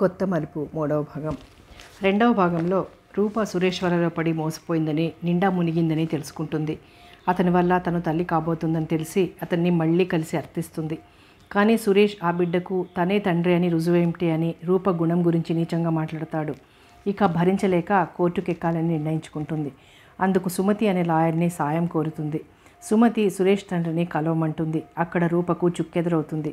కొత్త మలుపు మూడవ భాగం రెండవ భాగంలో రూప వరలో పడి మోసపోయిందని నిండా మునిగిందని తెలుసుకుంటుంది అతని వల్ల తను తల్లి కాబోతుందని తెలిసి అతన్ని మళ్ళీ కలిసి అర్థిస్తుంది కానీ సురేష్ ఆ బిడ్డకు తనే తండ్రి అని రుజువేమిటి అని రూప గుణం గురించి నీచంగా మాట్లాడతాడు ఇక భరించలేక కోర్టుకెక్కాలని నిర్ణయించుకుంటుంది అందుకు సుమతి అనే లాయర్ని సాయం కోరుతుంది సుమతి సురేష్ తండ్రిని కలవమంటుంది అక్కడ రూపకు చుక్కెదరవుతుంది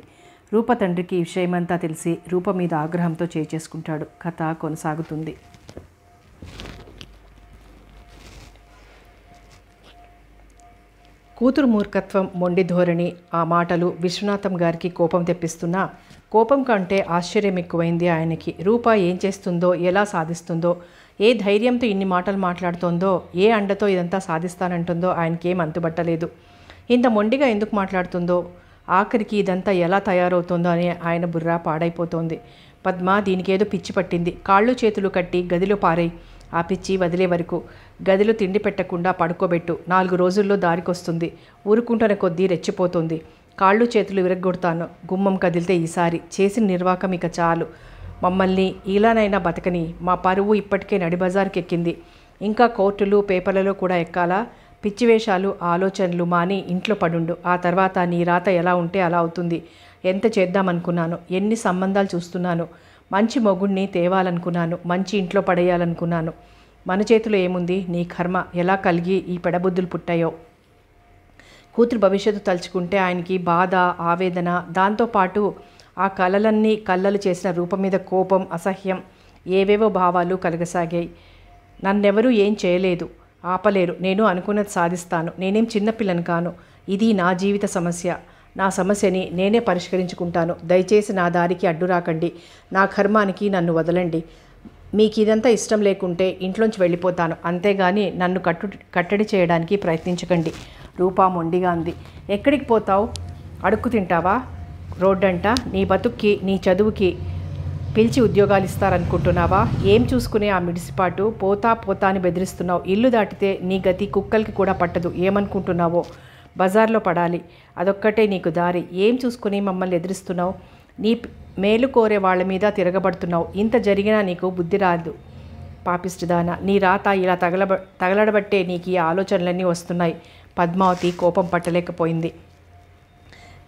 రూప తండ్రికి ఈ విషయమంతా తెలిసి రూప మీద ఆగ్రహంతో చేసుకుంటాడు కథ కొనసాగుతుంది కూతురు మూర్ఖత్వం మొండి ధోరణి ఆ మాటలు విశ్వనాథం గారికి కోపం తెప్పిస్తున్నా కోపం కంటే ఆశ్చర్యం ఎక్కువైంది ఆయనకి రూప ఏం చేస్తుందో ఎలా సాధిస్తుందో ఏ ధైర్యంతో ఇన్ని మాటలు మాట్లాడుతుందో ఏ అండతో ఇదంతా సాధిస్తానంటుందో ఆయనకేం అంతుబట్టలేదు ఇంత మొండిగా ఎందుకు మాట్లాడుతుందో ఆఖరికి ఇదంతా ఎలా తయారవుతుందో అని ఆయన బుర్రా పాడైపోతోంది పద్మ దీనికేదో పిచ్చి పట్టింది కాళ్ళు చేతులు కట్టి గదిలో పారేయి ఆ పిచ్చి వదిలే వరకు గదిలో తిండి పెట్టకుండా పడుకోబెట్టు నాలుగు రోజుల్లో దారికొస్తుంది ఊరుకుంటున్న కొద్దీ రెచ్చిపోతుంది కాళ్ళు చేతులు విరగ్గొడతాను గుమ్మం కదిలితే ఈసారి చేసిన నిర్వాకం ఇక చాలు మమ్మల్ని ఇలానైనా బతకని మా పరువు ఇప్పటికే నడిబజార్కెక్కింది ఇంకా కోర్టులు పేపర్లలో కూడా ఎక్కాలా పిచ్చివేషాలు ఆలోచనలు మాని ఇంట్లో పడుండు ఆ తర్వాత నీ రాత ఎలా ఉంటే అలా అవుతుంది ఎంత చేద్దామనుకున్నాను ఎన్ని సంబంధాలు చూస్తున్నాను మంచి మొగుణ్ణి తేవాలనుకున్నాను మంచి ఇంట్లో పడేయాలనుకున్నాను మన చేతిలో ఏముంది నీ కర్మ ఎలా కలిగి ఈ పెడబుద్ధులు పుట్టాయో కూతురు భవిష్యత్తు తలుచుకుంటే ఆయనకి బాధ ఆవేదన దాంతోపాటు ఆ కళలన్నీ కళ్ళలు చేసిన రూపం మీద కోపం అసహ్యం ఏవేవో భావాలు కలగసాగాయి నన్నెవరూ ఏం చేయలేదు ఆపలేరు నేను అనుకున్నది సాధిస్తాను నేనేం చిన్నపిల్లని కాను ఇది నా జీవిత సమస్య నా సమస్యని నేనే పరిష్కరించుకుంటాను దయచేసి నా దారికి అడ్డు రాకండి నా కర్మానికి నన్ను వదలండి మీకు ఇదంతా ఇష్టం లేకుంటే ఇంట్లోంచి వెళ్ళిపోతాను అంతేగాని నన్ను కట్టు కట్టడి చేయడానికి ప్రయత్నించకండి రూపా మొండిగా అంది ఎక్కడికి పోతావు అడుక్కు తింటావా రోడ్డంట నీ బతుక్కి నీ చదువుకి పిలిచి ఉద్యోగాలు ఇస్తారనుకుంటున్నావా ఏం చూసుకునే ఆ మిడిసిపాటు పోతా పోతా అని బెదిరిస్తున్నావు ఇల్లు దాటితే నీ గతి కుక్కలకి కూడా పట్టదు ఏమనుకుంటున్నావో బజార్లో పడాలి అదొక్కటే నీకు దారి ఏం చూసుకుని మమ్మల్ని ఎదిరిస్తున్నావు నీ మేలు కోరే వాళ్ళ మీద తిరగబడుతున్నావు ఇంత జరిగినా నీకు బుద్ధి రాదు పాపిష్టిదాన నీ రాత ఇలా తగలబ తగలడబట్టే నీకు ఈ ఆలోచనలన్నీ వస్తున్నాయి పద్మావతి కోపం పట్టలేకపోయింది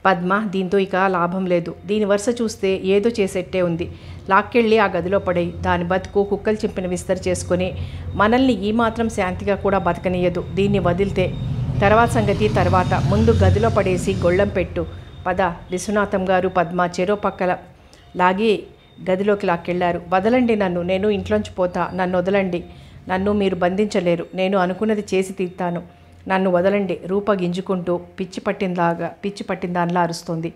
పద్మ దీంతో ఇక లాభం లేదు దీని వరుస చూస్తే ఏదో చేసేట్టే ఉంది లాక్కెళ్ళి ఆ గదిలో పడి దాని బతుకు కుక్కలు చింపిన విస్తరి చేసుకుని మనల్ని ఈ మాత్రం శాంతిగా కూడా బతకనీయదు దీన్ని వదిలితే తర్వాత సంగతి తర్వాత ముందు గదిలో పడేసి గొళ్ళం పెట్టు పద విశ్వనాథం గారు పద్మ చెరో పక్కల లాగి గదిలోకి లాక్కెళ్ళారు వదలండి నన్ను నేను ఇంట్లోంచి పోతా నన్ను వదలండి నన్ను మీరు బంధించలేరు నేను అనుకున్నది చేసి తీస్తాను నన్ను వదలండి రూప గింజుకుంటూ పిచ్చి పట్టిందాగా పిచ్చి పట్టిందానిలా అరుస్తుంది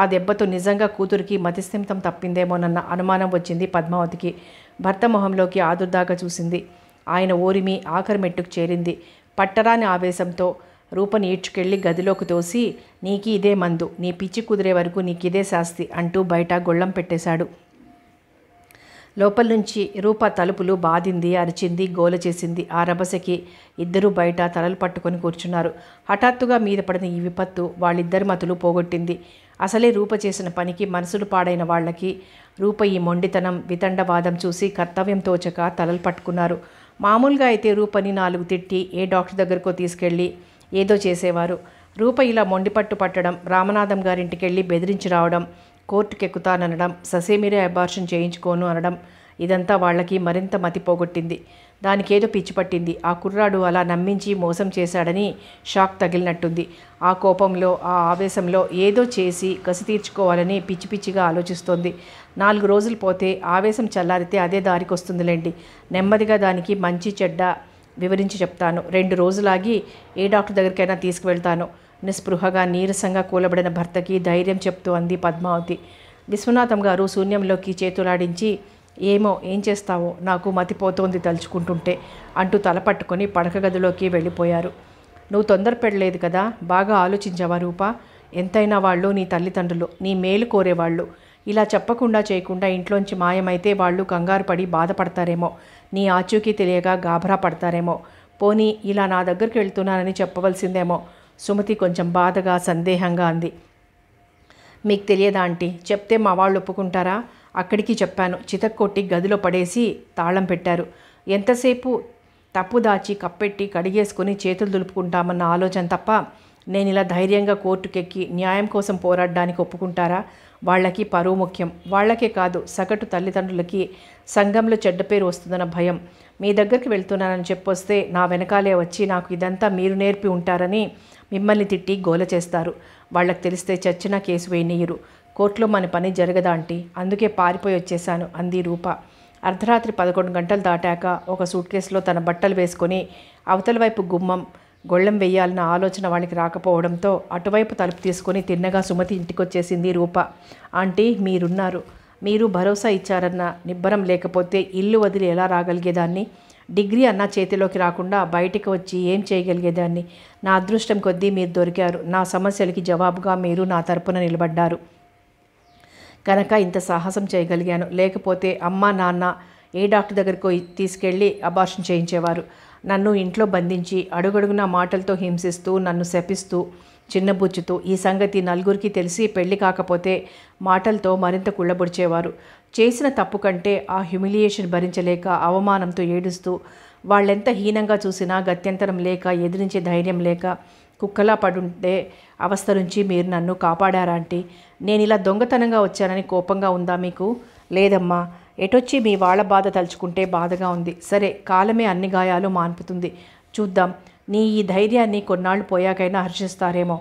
ఆ దెబ్బతో నిజంగా కూతురికి మతిస్థిమితం తప్పిందేమోనన్న అనుమానం వచ్చింది పద్మావతికి భర్త మొహంలోకి ఆదుర్దాగా చూసింది ఆయన ఓరిమి ఆఖరి మెట్టుకు చేరింది పట్టరాని ఆవేశంతో రూపని ఈడ్చుకెళ్ళి గదిలోకి తోసి నీకు ఇదే మందు నీ పిచ్చి కుదిరే వరకు నీకు ఇదే శాస్తి అంటూ బయట గొళ్ళం పెట్టేశాడు లోపల నుంచి రూప తలుపులు బాధింది అరిచింది గోల చేసింది ఆ రభసకి ఇద్దరూ బయట తలలు పట్టుకొని కూర్చున్నారు హఠాత్తుగా మీద పడిన ఈ విపత్తు వాళ్ళిద్దరి మతులు పోగొట్టింది అసలే రూప చేసిన పనికి మనసులు పాడైన వాళ్ళకి రూప ఈ మొండితనం వితండవాదం చూసి కర్తవ్యం తోచక తలలు పట్టుకున్నారు మామూలుగా అయితే రూపని నాలుగు తిట్టి ఏ డాక్టర్ దగ్గరకో తీసుకెళ్ళి ఏదో చేసేవారు రూప ఇలా మొండిపట్టు పట్టడం రామనాథం గారింటికెళ్ళి బెదిరించి రావడం కోర్టుకెక్కుతాననడం ససేమిరే అబార్షన్ చేయించుకోను అనడం ఇదంతా వాళ్ళకి మరింత మతి పోగొట్టింది దానికేదో పిచ్చిపట్టింది ఆ కుర్రాడు అలా నమ్మించి మోసం చేశాడని షాక్ తగిలినట్టుంది ఆ కోపంలో ఆ ఆవేశంలో ఏదో చేసి కసి తీర్చుకోవాలని పిచ్చి పిచ్చిగా ఆలోచిస్తోంది నాలుగు రోజులు పోతే ఆవేశం చల్లారితే అదే దారికొస్తుందిలేండి నెమ్మదిగా దానికి మంచి చెడ్డ వివరించి చెప్తాను రెండు రోజులాగి ఏ డాక్టర్ దగ్గరికైనా తీసుకువెళ్తాను నిస్పృహగా నీరసంగా కూలబడిన భర్తకి ధైర్యం చెప్తూ అంది పద్మావతి విశ్వనాథం గారు శూన్యంలోకి చేతులాడించి ఏమో ఏం చేస్తావో నాకు మతిపోతోంది తలుచుకుంటుంటే అంటూ తల పడక గదిలోకి వెళ్ళిపోయారు నువ్వు తొందర పెడలేదు కదా బాగా ఆలోచించావా రూపా ఎంతైనా వాళ్ళు నీ తల్లిదండ్రులు నీ మేలు కోరేవాళ్ళు ఇలా చెప్పకుండా చేయకుండా ఇంట్లోంచి మాయమైతే వాళ్ళు కంగారు పడి బాధపడతారేమో నీ ఆచూకీ తెలియగా గాభరా పడతారేమో పోనీ ఇలా నా దగ్గరికి వెళ్తున్నానని చెప్పవలసిందేమో సుమతి కొంచెం బాధగా సందేహంగా అంది మీకు తెలియదా ఆంటీ చెప్తే మా వాళ్ళు ఒప్పుకుంటారా అక్కడికి చెప్పాను చితక్కొట్టి గదిలో పడేసి తాళం పెట్టారు ఎంతసేపు తప్పు దాచి కప్పెట్టి కడిగేసుకుని చేతులు దులుపుకుంటామన్న ఆలోచన తప్ప నేను ఇలా ధైర్యంగా కోర్టుకెక్కి న్యాయం కోసం పోరాడడానికి ఒప్పుకుంటారా వాళ్ళకి పరువు ముఖ్యం వాళ్ళకే కాదు సగటు తల్లిదండ్రులకి సంఘంలో చెడ్డ పేరు వస్తుందన్న భయం మీ దగ్గరికి వెళ్తున్నానని చెప్పొస్తే నా వెనకాలే వచ్చి నాకు ఇదంతా మీరు నేర్పి ఉంటారని మిమ్మల్ని తిట్టి గోల చేస్తారు వాళ్ళకి తెలిస్తే చచ్చిన కేసు వేయనీయరు కోర్టులో మన పని జరగదా అందుకే పారిపోయి వచ్చేశాను అంది రూప అర్ధరాత్రి పదకొండు గంటలు దాటాక ఒక సూట్ కేసులో తన బట్టలు వేసుకొని అవతల వైపు గుమ్మం గొళ్ళెం వేయాలన్న ఆలోచన వాళ్ళకి రాకపోవడంతో అటువైపు తలుపు తీసుకొని తిన్నగా సుమతి ఇంటికొచ్చేసింది రూప ఆంటీ మీరున్నారు మీరు భరోసా ఇచ్చారన్న నిబ్బరం లేకపోతే ఇల్లు వదిలి ఎలా రాగలిగేదాన్ని డిగ్రీ అన్న చేతిలోకి రాకుండా బయటకు వచ్చి ఏం చేయగలిగేదాన్ని నా అదృష్టం కొద్దీ మీరు దొరికారు నా సమస్యలకి జవాబుగా మీరు నా తరపున నిలబడ్డారు కనుక ఇంత సాహసం చేయగలిగాను లేకపోతే అమ్మ నాన్న ఏ డాక్టర్ దగ్గరకు తీసుకెళ్ళి అబార్షన్ చేయించేవారు నన్ను ఇంట్లో బంధించి అడుగడుగున మాటలతో హింసిస్తూ నన్ను శపిస్తూ చిన్నబుజ్జుతో ఈ సంగతి నలుగురికి తెలిసి పెళ్లి కాకపోతే మాటలతో మరింత కుళ్ళబొడిచేవారు చేసిన తప్పు కంటే ఆ హ్యూమిలియేషన్ భరించలేక అవమానంతో ఏడుస్తూ వాళ్ళెంత హీనంగా చూసినా గత్యంతరం లేక ఎదిరించే ధైర్యం లేక కుక్కలా పడుంటే అవస్థ నుంచి మీరు నన్ను కాపాడారా అంటే నేను ఇలా దొంగతనంగా వచ్చానని కోపంగా ఉందా మీకు లేదమ్మా ఎటొచ్చి మీ వాళ్ళ బాధ తలుచుకుంటే బాధగా ఉంది సరే కాలమే అన్ని గాయాలు మాన్పుతుంది చూద్దాం నీ ఈ ధైర్యాన్ని కొన్నాళ్ళు పోయాకైనా హర్షిస్తారేమో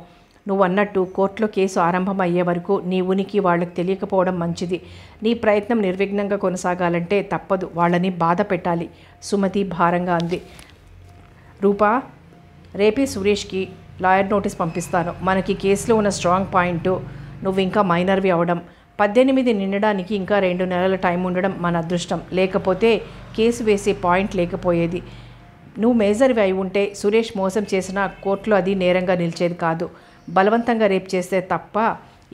నువ్వు అన్నట్టు కోర్టులో కేసు ఆరంభం అయ్యే వరకు నీ ఉనికి వాళ్ళకి తెలియకపోవడం మంచిది నీ ప్రయత్నం నిర్విఘ్నంగా కొనసాగాలంటే తప్పదు వాళ్ళని బాధ పెట్టాలి సుమతి భారంగా అంది రూపా రేపే సురేష్కి లాయర్ నోటీస్ పంపిస్తాను మనకి కేసులో ఉన్న స్ట్రాంగ్ పాయింట్ నువ్వు ఇంకా మైనర్వి అవడం పద్దెనిమిది నిండడానికి ఇంకా రెండు నెలల టైం ఉండడం మన అదృష్టం లేకపోతే కేసు వేసే పాయింట్ లేకపోయేది నువ్వు మేజర్వి అయి ఉంటే సురేష్ మోసం చేసినా కోర్టులో అది నేరంగా నిలిచేది కాదు బలవంతంగా రేపు చేస్తే తప్ప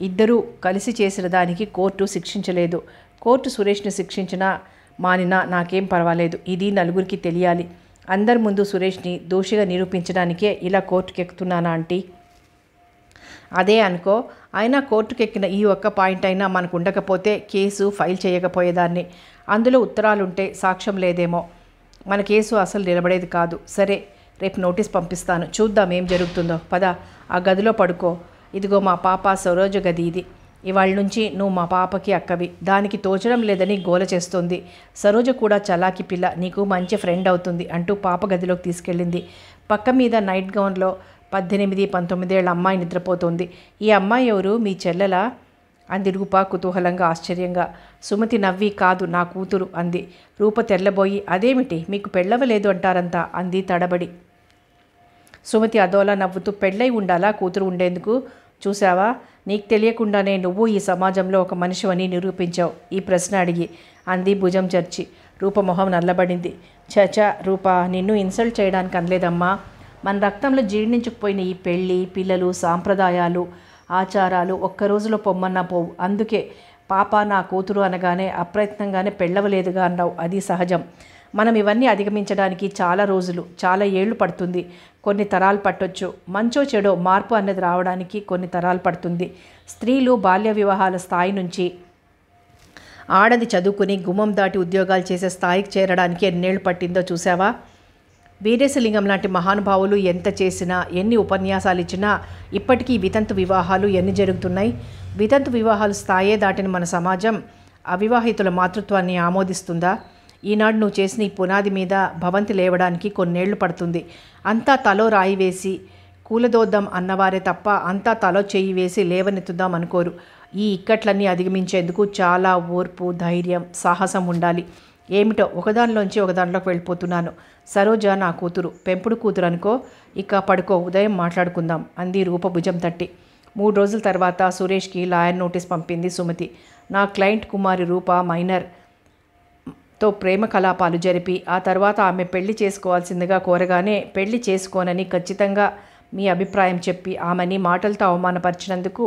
ఇద్దరూ కలిసి చేసిన దానికి కోర్టు శిక్షించలేదు కోర్టు సురేష్ను శిక్షించినా మానినా నాకేం పర్వాలేదు ఇది నలుగురికి తెలియాలి అందరి ముందు సురేష్ని దోషిగా నిరూపించడానికే ఇలా కోర్టుకెక్కుతున్నానా ఆంటీ అదే అనుకో అయినా కోర్టుకెక్కిన ఈ ఒక్క పాయింట్ అయినా మనకు ఉండకపోతే కేసు ఫైల్ చేయకపోయేదాన్ని అందులో ఉత్తరాలుంటే సాక్ష్యం లేదేమో మన కేసు అసలు నిలబడేది కాదు సరే రేపు నోటీస్ పంపిస్తాను చూద్దాం ఏం జరుగుతుందో పద ఆ గదిలో పడుకో ఇదిగో మా పాప సరోజ గది ఇది ఇవాళ నుంచి నువ్వు మా పాపకి అక్కవి దానికి తోచడం లేదని గోల చేస్తుంది సరోజ కూడా చలాకి పిల్ల నీకు మంచి ఫ్రెండ్ అవుతుంది అంటూ పాప గదిలోకి తీసుకెళ్ళింది పక్క మీద నైట్ గౌన్లో పద్దెనిమిది పంతొమ్మిదేళ్ళ అమ్మాయి నిద్రపోతుంది ఈ అమ్మాయి ఎవరు మీ చెల్లెలా అంది రూప కుతూహలంగా ఆశ్చర్యంగా సుమతి నవ్వి కాదు నా కూతురు అంది రూప తెల్లబోయి అదేమిటి మీకు పెళ్ళవలేదు అంటారంతా అంది తడబడి సుమతి అదోలా నవ్వుతూ పెళ్ళై ఉండాలా కూతురు ఉండేందుకు చూసావా నీకు తెలియకుండానే నువ్వు ఈ సమాజంలో ఒక మనిషివని నిరూపించావు ఈ ప్రశ్న అడిగి అంది భుజం చర్చి రూప మొహం నల్లబడింది చచా రూప నిన్ను ఇన్సల్ట్ చేయడానికి అనలేదమ్మా మన రక్తంలో జీర్ణించుకుపోయిన ఈ పెళ్ళి పిల్లలు సాంప్రదాయాలు ఆచారాలు ఒక్కరోజులో పొమ్మన్నా పోవు అందుకే పాప నా కూతురు అనగానే అప్రయత్నంగానే పెళ్ళవలేదుగా అన్నావు అది సహజం మనం ఇవన్నీ అధిగమించడానికి చాలా రోజులు చాలా ఏళ్ళు పడుతుంది కొన్ని తరాలు పట్టొచ్చు మంచో చెడో మార్పు అన్నది రావడానికి కొన్ని తరాలు పడుతుంది స్త్రీలు బాల్య వివాహాల స్థాయి నుంచి ఆడది చదువుకుని గుమ్మం దాటి ఉద్యోగాలు చేసే స్థాయికి చేరడానికి ఎన్నేళ్ళు పట్టిందో చూసావా వీరేశలింగం లాంటి మహానుభావులు ఎంత చేసినా ఎన్ని ఉపన్యాసాలు ఇచ్చినా ఇప్పటికీ వితంతు వివాహాలు ఎన్ని జరుగుతున్నాయి వితంతు వివాహాలు స్థాయే దాటిన మన సమాజం అవివాహితుల మాతృత్వాన్ని ఆమోదిస్తుందా ఈనాడు నువ్వు చేసిన ఈ పునాది మీద భవంతి లేవడానికి కొన్నేళ్లు పడుతుంది అంతా తలో రాయి వేసి కూలదోద్దాం అన్నవారే తప్ప అంతా తలో చేయి వేసి లేవనెత్తుదాం అనుకోరు ఈ ఇక్కట్లన్నీ అధిగమించేందుకు చాలా ఓర్పు ధైర్యం సాహసం ఉండాలి ఏమిటో ఒకదానిలోంచి ఒకదానిలోకి వెళ్ళిపోతున్నాను సరోజ నా కూతురు పెంపుడు కూతురు అనుకో ఇక పడుకో ఉదయం మాట్లాడుకుందాం అంది రూప భుజం తట్టి మూడు రోజుల తర్వాత సురేష్కి లాయర్ నోటీస్ పంపింది సుమతి నా క్లయింట్ కుమారి రూప మైనర్ తో ప్రేమ కలాపాలు జరిపి ఆ తర్వాత ఆమె పెళ్లి చేసుకోవాల్సిందిగా కోరగానే పెళ్లి చేసుకోనని ఖచ్చితంగా మీ అభిప్రాయం చెప్పి ఆమెని మాటలతో అవమానపరిచినందుకు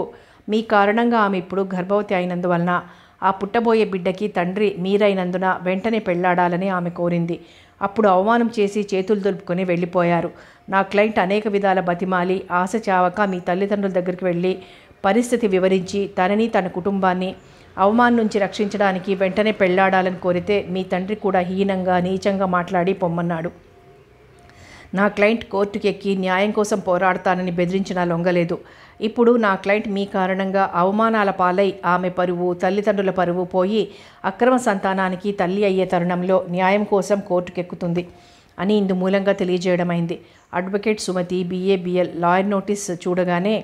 మీ కారణంగా ఆమె ఇప్పుడు గర్భవతి అయినందువలన ఆ పుట్టబోయే బిడ్డకి తండ్రి మీరైనందున వెంటనే పెళ్లాడాలని ఆమె కోరింది అప్పుడు అవమానం చేసి చేతులు దులుపుకొని వెళ్ళిపోయారు నా క్లయింట్ అనేక విధాల బతిమాలి ఆశ చావక మీ తల్లిదండ్రుల దగ్గరికి వెళ్ళి పరిస్థితి వివరించి తనని తన కుటుంబాన్ని అవమానం నుంచి రక్షించడానికి వెంటనే పెళ్లాడాలని కోరితే మీ తండ్రి కూడా హీనంగా నీచంగా మాట్లాడి పొమ్మన్నాడు నా క్లయింట్ కోర్టుకెక్కి న్యాయం కోసం పోరాడతానని బెదిరించినా లొంగలేదు ఇప్పుడు నా క్లయింట్ మీ కారణంగా అవమానాల పాలై ఆమె పరువు తల్లిదండ్రుల పరువు పోయి అక్రమ సంతానానికి తల్లి అయ్యే తరుణంలో న్యాయం కోసం కోర్టుకెక్కుతుంది అని ఇందు మూలంగా తెలియజేయడమైంది advocate Sumathi BA lawyer notice చూడగానే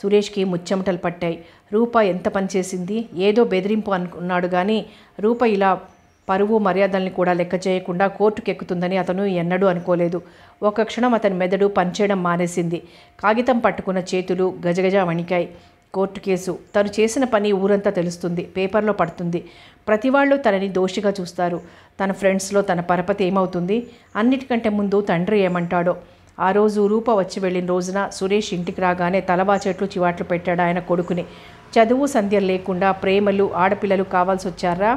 సురేష్కి ముచ్చమటలు పట్టాయి రూప ఎంత పనిచేసింది ఏదో బెదిరింపు అనుకున్నాడు కానీ రూప ఇలా పరువు మర్యాదల్ని కూడా లెక్క చేయకుండా కోర్టుకెక్కుతుందని అతను ఎన్నడూ అనుకోలేదు ఒక క్షణం అతని మెదడు పనిచేయడం మానేసింది కాగితం పట్టుకున్న చేతులు గజగజ వణికాయి కోర్టు కేసు తను చేసిన పని ఊరంతా తెలుస్తుంది పేపర్లో పడుతుంది ప్రతివాళ్ళు తనని దోషిగా చూస్తారు తన ఫ్రెండ్స్లో తన పరపతి ఏమవుతుంది అన్నిటికంటే ముందు తండ్రి ఏమంటాడో ఆ రోజు రూప వచ్చి వెళ్ళిన రోజున సురేష్ ఇంటికి రాగానే తలవాచెట్లు చివాట్లు పెట్టాడు ఆయన కొడుకుని చదువు సంధ్య లేకుండా ప్రేమలు ఆడపిల్లలు కావాల్సి వచ్చారా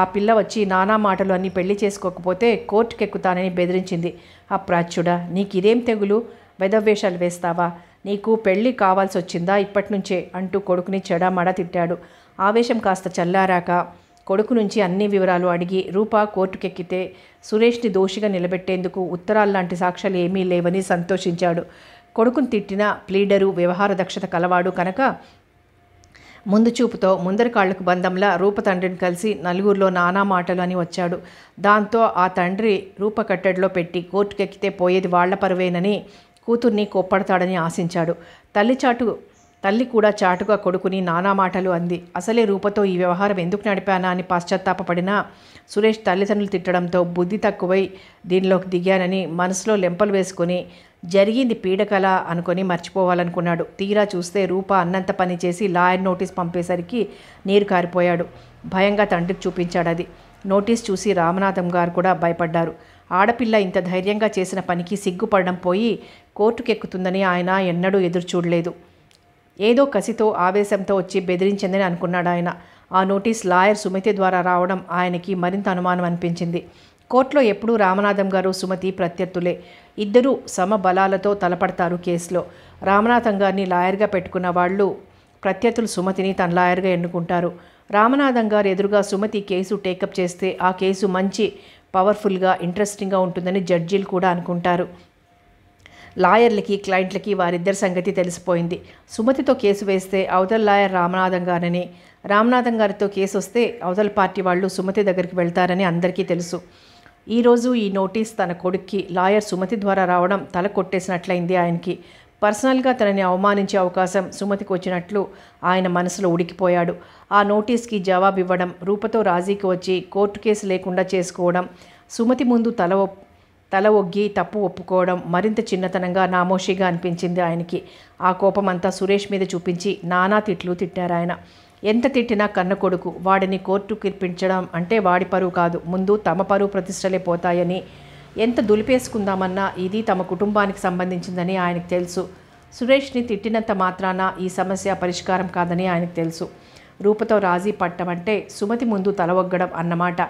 ఆ పిల్ల వచ్చి నానా మాటలు అన్ని పెళ్లి చేసుకోకపోతే కోర్టుకెక్కుతానని బెదిరించింది అప్రాచ్యుడా నీకు ఇదేం తెగులు వెదవేషాలు వేస్తావా నీకు పెళ్ళి కావాల్సి వచ్చిందా ఇప్పటి నుంచే అంటూ కొడుకుని చెడామడ తిట్టాడు ఆవేశం కాస్త చల్లారాక కొడుకు నుంచి అన్ని వివరాలు అడిగి రూపా కోర్టుకెక్కితే సురేష్ని దోషిగా నిలబెట్టేందుకు ఉత్తరాలు లాంటి సాక్ష్యాలు ఏమీ లేవని సంతోషించాడు కొడుకును తిట్టిన ప్లీడరు వ్యవహార దక్షత కలవాడు కనుక ముందు చూపుతో ముందరి కాళ్లకు బంధంలా రూప తండ్రిని కలిసి నలుగురిలో నానా మాటలు అని వచ్చాడు దాంతో ఆ తండ్రి రూప కట్టడిలో పెట్టి కోర్టుకెక్కితే పోయేది వాళ్ల పరువేనని కూతుర్ని కోప్పడతాడని ఆశించాడు తల్లి చాటు తల్లి కూడా చాటుగా కొడుకుని నానా మాటలు అంది అసలే రూపతో ఈ వ్యవహారం ఎందుకు నడిపానా అని పశ్చాత్తాపడినా సురేష్ తల్లిదండ్రులు తిట్టడంతో బుద్ధి తక్కువై దీనిలోకి దిగానని మనసులో లెంపలు వేసుకుని జరిగింది పీడకల అనుకొని మర్చిపోవాలనుకున్నాడు తీరా చూస్తే రూప అన్నంత పని చేసి లాయర్ నోటీస్ పంపేసరికి నీరు కారిపోయాడు భయంగా తండ్రికి చూపించాడు అది నోటీస్ చూసి రామనాథం గారు కూడా భయపడ్డారు ఆడపిల్ల ఇంత ధైర్యంగా చేసిన పనికి సిగ్గుపడడం పోయి కోర్టుకెక్కుతుందని ఆయన ఎన్నడూ ఎదురు చూడలేదు ఏదో కసితో ఆవేశంతో వచ్చి బెదిరించిందని అనుకున్నాడు ఆయన ఆ నోటీస్ లాయర్ సుమతి ద్వారా రావడం ఆయనకి మరింత అనుమానం అనిపించింది కోర్టులో ఎప్పుడూ రామనాథం గారు సుమతి ప్రత్యర్థులే ఇద్దరూ సమబలాలతో తలపడతారు కేసులో రామనాథం గారిని లాయర్గా పెట్టుకున్న వాళ్ళు ప్రత్యర్థులు సుమతిని తన లాయర్గా ఎన్నుకుంటారు రామనాథం గారు ఎదురుగా సుమతి కేసు టేకప్ చేస్తే ఆ కేసు మంచి పవర్ఫుల్గా ఇంట్రెస్టింగ్గా ఉంటుందని జడ్జీలు కూడా అనుకుంటారు లాయర్లకి క్లయింట్లకి వారిద్దరి సంగతి తెలిసిపోయింది సుమతితో కేసు వేస్తే అవతల లాయర్ రామనాథం గారని రామ్నాథం గారితో కేసు వస్తే అవతల పార్టీ వాళ్ళు సుమతి దగ్గరికి వెళ్తారని అందరికీ తెలుసు ఈరోజు ఈ నోటీస్ తన కొడుక్కి లాయర్ సుమతి ద్వారా రావడం తల కొట్టేసినట్లయింది ఆయనకి పర్సనల్గా తనని అవమానించే అవకాశం సుమతికి వచ్చినట్లు ఆయన మనసులో ఉడికిపోయాడు ఆ నోటీస్కి జవాబు ఇవ్వడం రూపతో రాజీకి వచ్చి కోర్టు కేసు లేకుండా చేసుకోవడం సుమతి ముందు తల తల ఒగ్గి తప్పు ఒప్పుకోవడం మరింత చిన్నతనంగా నామోషిగా అనిపించింది ఆయనకి ఆ కోపమంతా సురేష్ మీద చూపించి నానా తిట్లు తిట్టారు ఆయన ఎంత తిట్టినా కన్న కొడుకు వాడిని కోర్టు కిర్పించడం అంటే వాడి పరువు కాదు ముందు తమ పరువు ప్రతిష్టలే పోతాయని ఎంత దులిపేసుకుందామన్నా ఇది తమ కుటుంబానికి సంబంధించిందని ఆయనకు తెలుసు సురేష్ని తిట్టినంత మాత్రాన ఈ సమస్య పరిష్కారం కాదని ఆయనకు తెలుసు రూపతో రాజీ పట్టమంటే సుమతి ముందు తలవగ్గడం అన్నమాట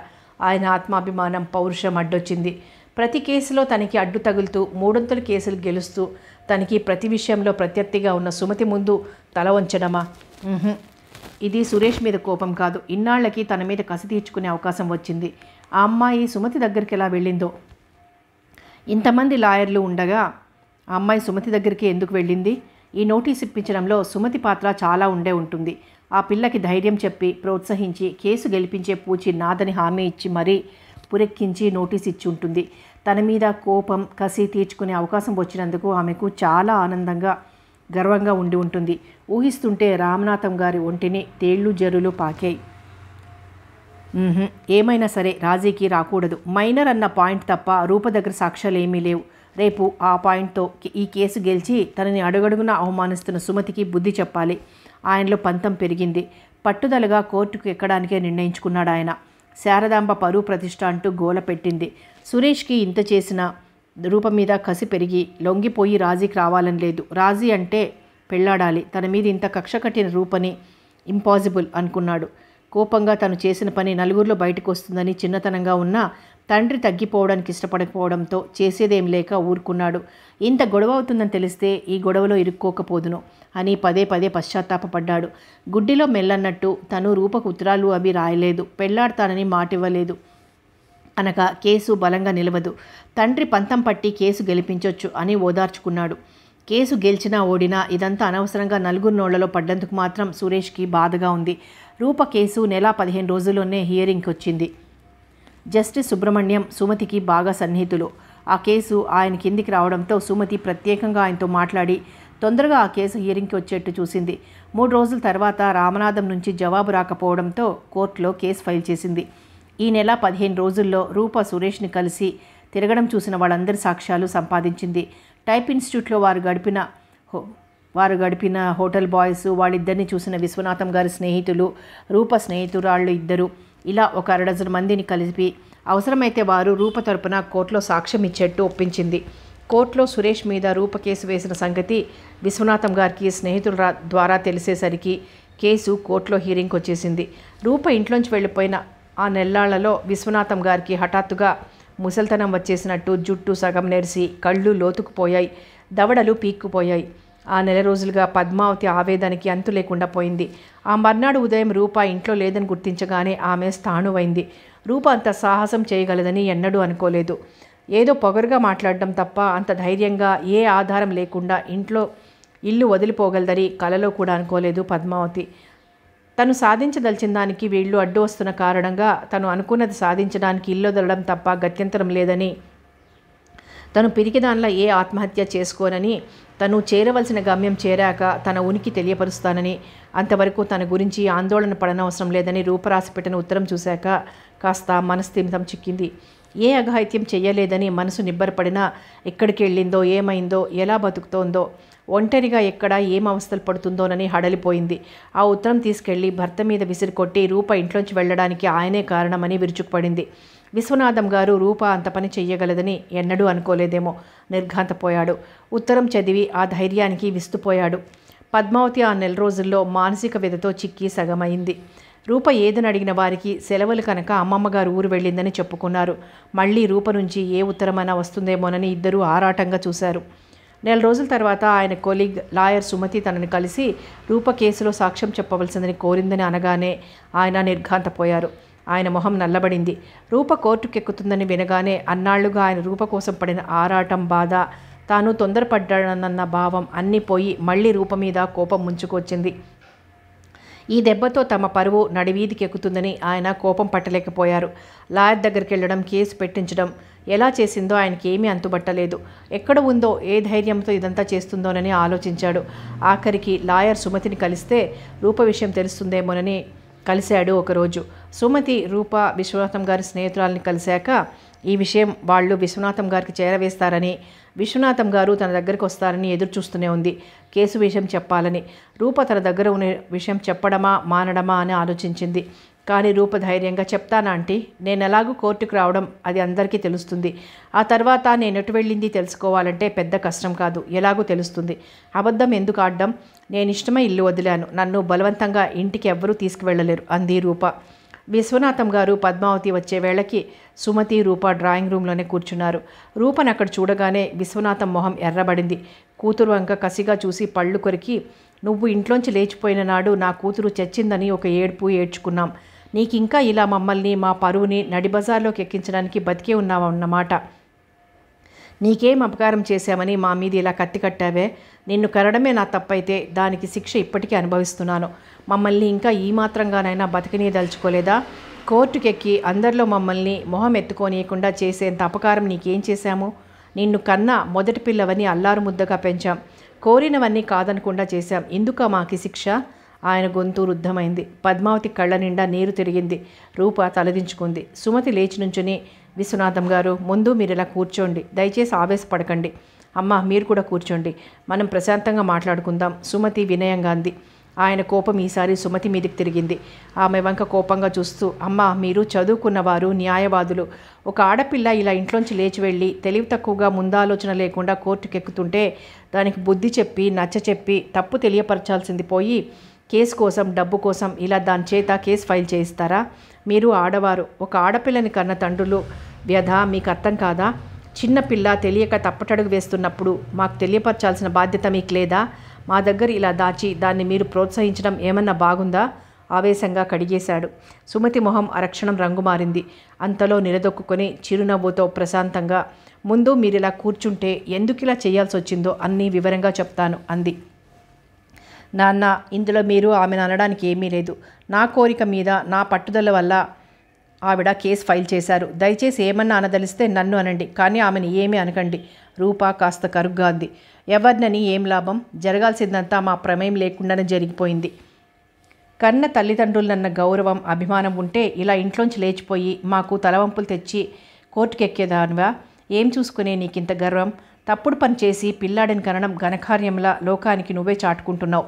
ఆయన ఆత్మాభిమానం పౌరుషం అడ్డొచ్చింది ప్రతి కేసులో తనకి అడ్డు తగులుతూ మూడొంతుల కేసులు గెలుస్తూ తనకి ప్రతి విషయంలో ప్రత్యర్థిగా ఉన్న సుమతి ముందు తల వంచడమా ఇది సురేష్ మీద కోపం కాదు ఇన్నాళ్లకి తన మీద కసి తీర్చుకునే అవకాశం వచ్చింది ఆ అమ్మాయి సుమతి దగ్గరికి ఎలా వెళ్ళిందో ఇంతమంది లాయర్లు ఉండగా ఆ అమ్మాయి సుమతి దగ్గరికి ఎందుకు వెళ్ళింది ఈ నోటీస్ ఇప్పించడంలో సుమతి పాత్ర చాలా ఉండే ఉంటుంది ఆ పిల్లకి ధైర్యం చెప్పి ప్రోత్సహించి కేసు గెలిపించే పూచి నాదని హామీ ఇచ్చి మరీ పురెక్కించి నోటీస్ ఇచ్చి ఉంటుంది తన మీద కోపం కసి తీర్చుకునే అవకాశం వచ్చినందుకు ఆమెకు చాలా ఆనందంగా గర్వంగా ఉండి ఉంటుంది ఊహిస్తుంటే రామనాథం గారి ఒంటిని తేళ్లు జరులు పాకాయి ఏమైనా సరే రాజీకి రాకూడదు మైనర్ అన్న పాయింట్ తప్ప రూప దగ్గర సాక్ష్యాలు ఏమీ లేవు రేపు ఆ పాయింట్తో ఈ కేసు గెలిచి తనని అడుగడుగున అవమానిస్తున్న సుమతికి బుద్ధి చెప్పాలి ఆయనలో పంతం పెరిగింది పట్టుదలగా కోర్టుకు ఎక్కడానికే నిర్ణయించుకున్నాడు ఆయన శారదాంబ పరువు ప్రతిష్ట అంటూ గోల పెట్టింది సురేష్కి ఇంత చేసినా రూపం మీద కసి పెరిగి లొంగిపోయి రాజీకి రావాలని లేదు రాజీ అంటే పెళ్లాడాలి తన మీద ఇంత కక్ష కట్టిన రూపని ఇంపాసిబుల్ అనుకున్నాడు కోపంగా తను చేసిన పని నలుగురిలో బయటకు వస్తుందని చిన్నతనంగా ఉన్నా తండ్రి తగ్గిపోవడానికి ఇష్టపడకపోవడంతో చేసేదేం లేక ఊరుకున్నాడు ఇంత గొడవ అవుతుందని తెలిస్తే ఈ గొడవలో ఇరుక్కోకపోదును అని పదే పదే పశ్చాత్తాపడ్డాడు గుడ్డిలో మెల్లన్నట్టు తను రూపకు ఉత్తరాలు అవి రాయలేదు పెళ్లాడతానని మాటివ్వలేదు అనగా కేసు బలంగా నిలవదు తండ్రి పంతం పట్టి కేసు గెలిపించొచ్చు అని ఓదార్చుకున్నాడు కేసు గెలిచినా ఓడినా ఇదంతా అనవసరంగా నలుగురు నోళ్లలో పడ్డందుకు మాత్రం సురేష్కి బాధగా ఉంది రూప కేసు నెల పదిహేను రోజుల్లోనే హియరింగ్కి వచ్చింది జస్టిస్ సుబ్రహ్మణ్యం సుమతికి బాగా సన్నిహితులు ఆ కేసు ఆయన కిందికి రావడంతో సుమతి ప్రత్యేకంగా ఆయనతో మాట్లాడి తొందరగా ఆ కేసు హియరింగ్కి వచ్చేట్టు చూసింది మూడు రోజుల తర్వాత రామనాథం నుంచి జవాబు రాకపోవడంతో కోర్టులో కేసు ఫైల్ చేసింది ఈ నెల పదిహేను రోజుల్లో రూప సురేష్ని కలిసి తిరగడం చూసిన వాళ్ళందరి సాక్ష్యాలు సంపాదించింది టైప్ ఇన్స్టిట్యూట్లో వారు గడిపిన వారు గడిపిన హోటల్ బాయ్స్ వాళ్ళిద్దరిని చూసిన విశ్వనాథం గారి స్నేహితులు రూప స్నేహితురాళ్ళు ఇద్దరు ఇలా ఒక అరడజన్ మందిని కలిపి అవసరమైతే వారు రూప తరపున కోర్టులో సాక్ష్యం ఇచ్చేట్టు ఒప్పించింది కోర్టులో సురేష్ మీద రూప కేసు వేసిన సంగతి విశ్వనాథం గారికి స్నేహితుల ద్వారా తెలిసేసరికి కేసు కోర్టులో హీరింగ్కి వచ్చేసింది రూప ఇంట్లోంచి వెళ్ళిపోయిన ఆ నెల్లాళ్లలో విశ్వనాథం గారికి హఠాత్తుగా ముసల్తనం వచ్చేసినట్టు జుట్టు సగం నెరిసి కళ్ళు లోతుకుపోయాయి దవడలు పీక్కుపోయాయి ఆ నెల రోజులుగా పద్మావతి ఆవేదానికి అంతు లేకుండా పోయింది ఆ మర్నాడు ఉదయం రూప ఇంట్లో లేదని గుర్తించగానే ఆమె స్థాణువైంది రూప అంత సాహసం చేయగలదని ఎన్నడూ అనుకోలేదు ఏదో పొగరుగా మాట్లాడడం తప్ప అంత ధైర్యంగా ఏ ఆధారం లేకుండా ఇంట్లో ఇల్లు వదిలిపోగలదని కలలో కూడా అనుకోలేదు పద్మావతి తను సాధించదలిచిన దానికి వీళ్ళు అడ్డు వస్తున్న కారణంగా తను అనుకున్నది సాధించడానికి ఇల్లు వదలడం తప్ప గత్యంతరం లేదని తను పిరికిదానిలా ఏ ఆత్మహత్య చేసుకోనని తను చేరవలసిన గమ్యం చేరాక తన ఉనికి తెలియపరుస్తానని అంతవరకు తన గురించి ఆందోళన పడనవసరం లేదని రూపరాసి పెట్టిన ఉత్తరం చూశాక కాస్త మనస్థిమితం చిక్కింది ఏ అఘాయిత్యం చెయ్యలేదని మనసు నిబ్బరపడినా ఎక్కడికి వెళ్ళిందో ఏమైందో ఎలా బతుకుతోందో ఒంటరిగా ఎక్కడ ఏం అవస్థలు పడుతుందోనని హడలిపోయింది ఆ ఉత్తరం తీసుకెళ్లి భర్త మీద విసిరికొట్టి రూప ఇంట్లోంచి వెళ్ళడానికి ఆయనే కారణమని విరుచుకుపడింది విశ్వనాథం గారు రూప అంత పని చెయ్యగలదని ఎన్నడూ అనుకోలేదేమో నిర్ఘాంతపోయాడు ఉత్తరం చదివి ఆ ధైర్యానికి విస్తుపోయాడు పద్మావతి ఆ నెల రోజుల్లో మానసిక విధతో చిక్కి సగమైంది రూప ఏదని అడిగిన వారికి సెలవులు కనుక అమ్మమ్మగారు ఊరు వెళ్ళిందని చెప్పుకున్నారు మళ్ళీ రూప నుంచి ఏ ఉత్తరమైనా వస్తుందేమోనని ఇద్దరూ ఆరాటంగా చూశారు నెల రోజుల తర్వాత ఆయన కొలీగ్ లాయర్ సుమతి తనని కలిసి రూప కేసులో సాక్ష్యం చెప్పవలసిందని కోరిందని అనగానే ఆయన నిర్ఘాంతపోయారు ఆయన మొహం నల్లబడింది రూప కోర్టుకెక్కుతుందని వినగానే అన్నాళ్లుగా ఆయన రూప కోసం పడిన ఆరాటం బాధ తాను తొందరపడ్డానన్న భావం అన్నీ పోయి మళ్ళీ రూప మీద కోపం ముంచుకొచ్చింది ఈ దెబ్బతో తమ పరువు నడివీధికి ఎక్కుతుందని ఆయన కోపం పట్టలేకపోయారు లాయర్ దగ్గరికి వెళ్ళడం కేసు పెట్టించడం ఎలా చేసిందో ఆయనకి ఏమీ అంతుబట్టలేదు ఎక్కడ ఉందో ఏ ధైర్యంతో ఇదంతా చేస్తుందోనని ఆలోచించాడు ఆఖరికి లాయర్ సుమతిని కలిస్తే రూప విషయం తెలుస్తుందేమోనని కలిశాడు ఒకరోజు సుమతి రూప విశ్వనాథం గారి స్నేహితురాలని కలిశాక ఈ విషయం వాళ్ళు విశ్వనాథం గారికి చేరవేస్తారని విశ్వనాథం గారు తన దగ్గరికి వస్తారని ఎదురు చూస్తూనే ఉంది కేసు విషయం చెప్పాలని రూప తన దగ్గర ఉన్న విషయం చెప్పడమా మానడమా అని ఆలోచించింది కానీ రూపధైర్యంగా చెప్తానా ఆంటీ నేను ఎలాగూ కోర్టుకు రావడం అది అందరికీ తెలుస్తుంది ఆ తర్వాత నేను ఎటు వెళ్ళింది తెలుసుకోవాలంటే పెద్ద కష్టం కాదు ఎలాగో తెలుస్తుంది అబద్ధం ఎందుకు ఆడడం నేను ఇష్టమై ఇల్లు వదిలాను నన్ను బలవంతంగా ఇంటికి ఎవ్వరూ తీసుకువెళ్ళలేరు అంది రూప విశ్వనాథం గారు పద్మావతి వచ్చే వేళకి సుమతి రూప డ్రాయింగ్ రూమ్లోనే కూర్చున్నారు రూపను అక్కడ చూడగానే విశ్వనాథం మొహం ఎర్రబడింది కూతురు వంక కసిగా చూసి పళ్ళు కొరికి నువ్వు ఇంట్లోంచి లేచిపోయిన నాడు నా కూతురు చచ్చిందని ఒక ఏడుపు ఏడ్చుకున్నాం నీకింకా ఇలా మమ్మల్ని మా పరువుని నడిబజార్లోకి ఎక్కించడానికి బతికే ఉన్నావన్నమాట నీకేం అపకారం చేశామని మా మీద ఇలా కత్తి కట్టావే నిన్ను కరడమే నా తప్పైతే దానికి శిక్ష ఇప్పటికీ అనుభవిస్తున్నాను మమ్మల్ని ఇంకా ఈ మాత్రంగానైనా దలుచుకోలేదా కోర్టుకెక్కి అందరిలో మమ్మల్ని మొహం ఎత్తుకోనీయకుండా చేసేంత అపకారం నీకేం చేశాము నిన్ను కన్నా మొదటి పిల్లవని అల్లారు ముద్దగా పెంచాం కోరినవన్నీ కాదనకుండా చేశాం ఇందుక మాకి శిక్ష ఆయన గొంతు రుద్ధమైంది పద్మావతి కళ్ళ నిండా నీరు తిరిగింది రూప తలదించుకుంది సుమతి లేచి నుంచుని విశ్వనాథం గారు ముందు మీరు ఇలా కూర్చోండి దయచేసి ఆవేశపడకండి అమ్మ మీరు కూడా కూర్చోండి మనం ప్రశాంతంగా మాట్లాడుకుందాం సుమతి వినయంగా అంది ఆయన కోపం ఈసారి సుమతి మీదికి తిరిగింది ఆమె వంక కోపంగా చూస్తూ అమ్మ మీరు చదువుకున్నవారు న్యాయవాదులు ఒక ఆడపిల్ల ఇలా ఇంట్లోంచి లేచి వెళ్ళి తెలివి తక్కువగా ముందాలోచన లేకుండా కోర్టుకెక్కుతుంటే దానికి బుద్ధి చెప్పి నచ్చ చెప్పి తప్పు తెలియపరచాల్సింది పోయి కేసు కోసం డబ్బు కోసం ఇలా దాని చేత కేసు ఫైల్ చేయిస్తారా మీరు ఆడవారు ఒక ఆడపిల్లని కన్న తండ్రులు వ్యధ మీకు అర్థం కాదా చిన్నపిల్ల తెలియక తప్పటడుగు వేస్తున్నప్పుడు మాకు తెలియపరచాల్సిన బాధ్యత మీకు లేదా మా దగ్గర ఇలా దాచి దాన్ని మీరు ప్రోత్సహించడం ఏమన్నా బాగుందా ఆవేశంగా కడిగేశాడు సుమతి మొహం అరక్షణం రంగు మారింది అంతలో నిలదొక్కుని చిరునవ్వుతో ప్రశాంతంగా ముందు మీరిలా కూర్చుంటే ఎందుకు ఇలా చేయాల్సి వచ్చిందో అన్నీ వివరంగా చెప్తాను అంది నాన్న ఇందులో మీరు ఆమెను అనడానికి ఏమీ లేదు నా కోరిక మీద నా పట్టుదల వల్ల ఆవిడ కేసు ఫైల్ చేశారు దయచేసి ఏమన్నా అనదలిస్తే నన్ను అనండి కానీ ఆమెను ఏమీ అనకండి రూపా కాస్త కరుగ్గా ఉంది ఎవరినని ఏం లాభం జరగాల్సిందంతా మా ప్రమేయం లేకుండానే జరిగిపోయింది కన్న తల్లిదండ్రులన్న గౌరవం అభిమానం ఉంటే ఇలా ఇంట్లోంచి లేచిపోయి మాకు తలవంపులు తెచ్చి కోర్టుకెక్కేదానివా ఏం చూసుకునే నీకింత గర్వం తప్పుడు పని చేసి పిల్లాడిని కనడం ఘనకార్యంలా లోకానికి నువ్వే చాటుకుంటున్నావు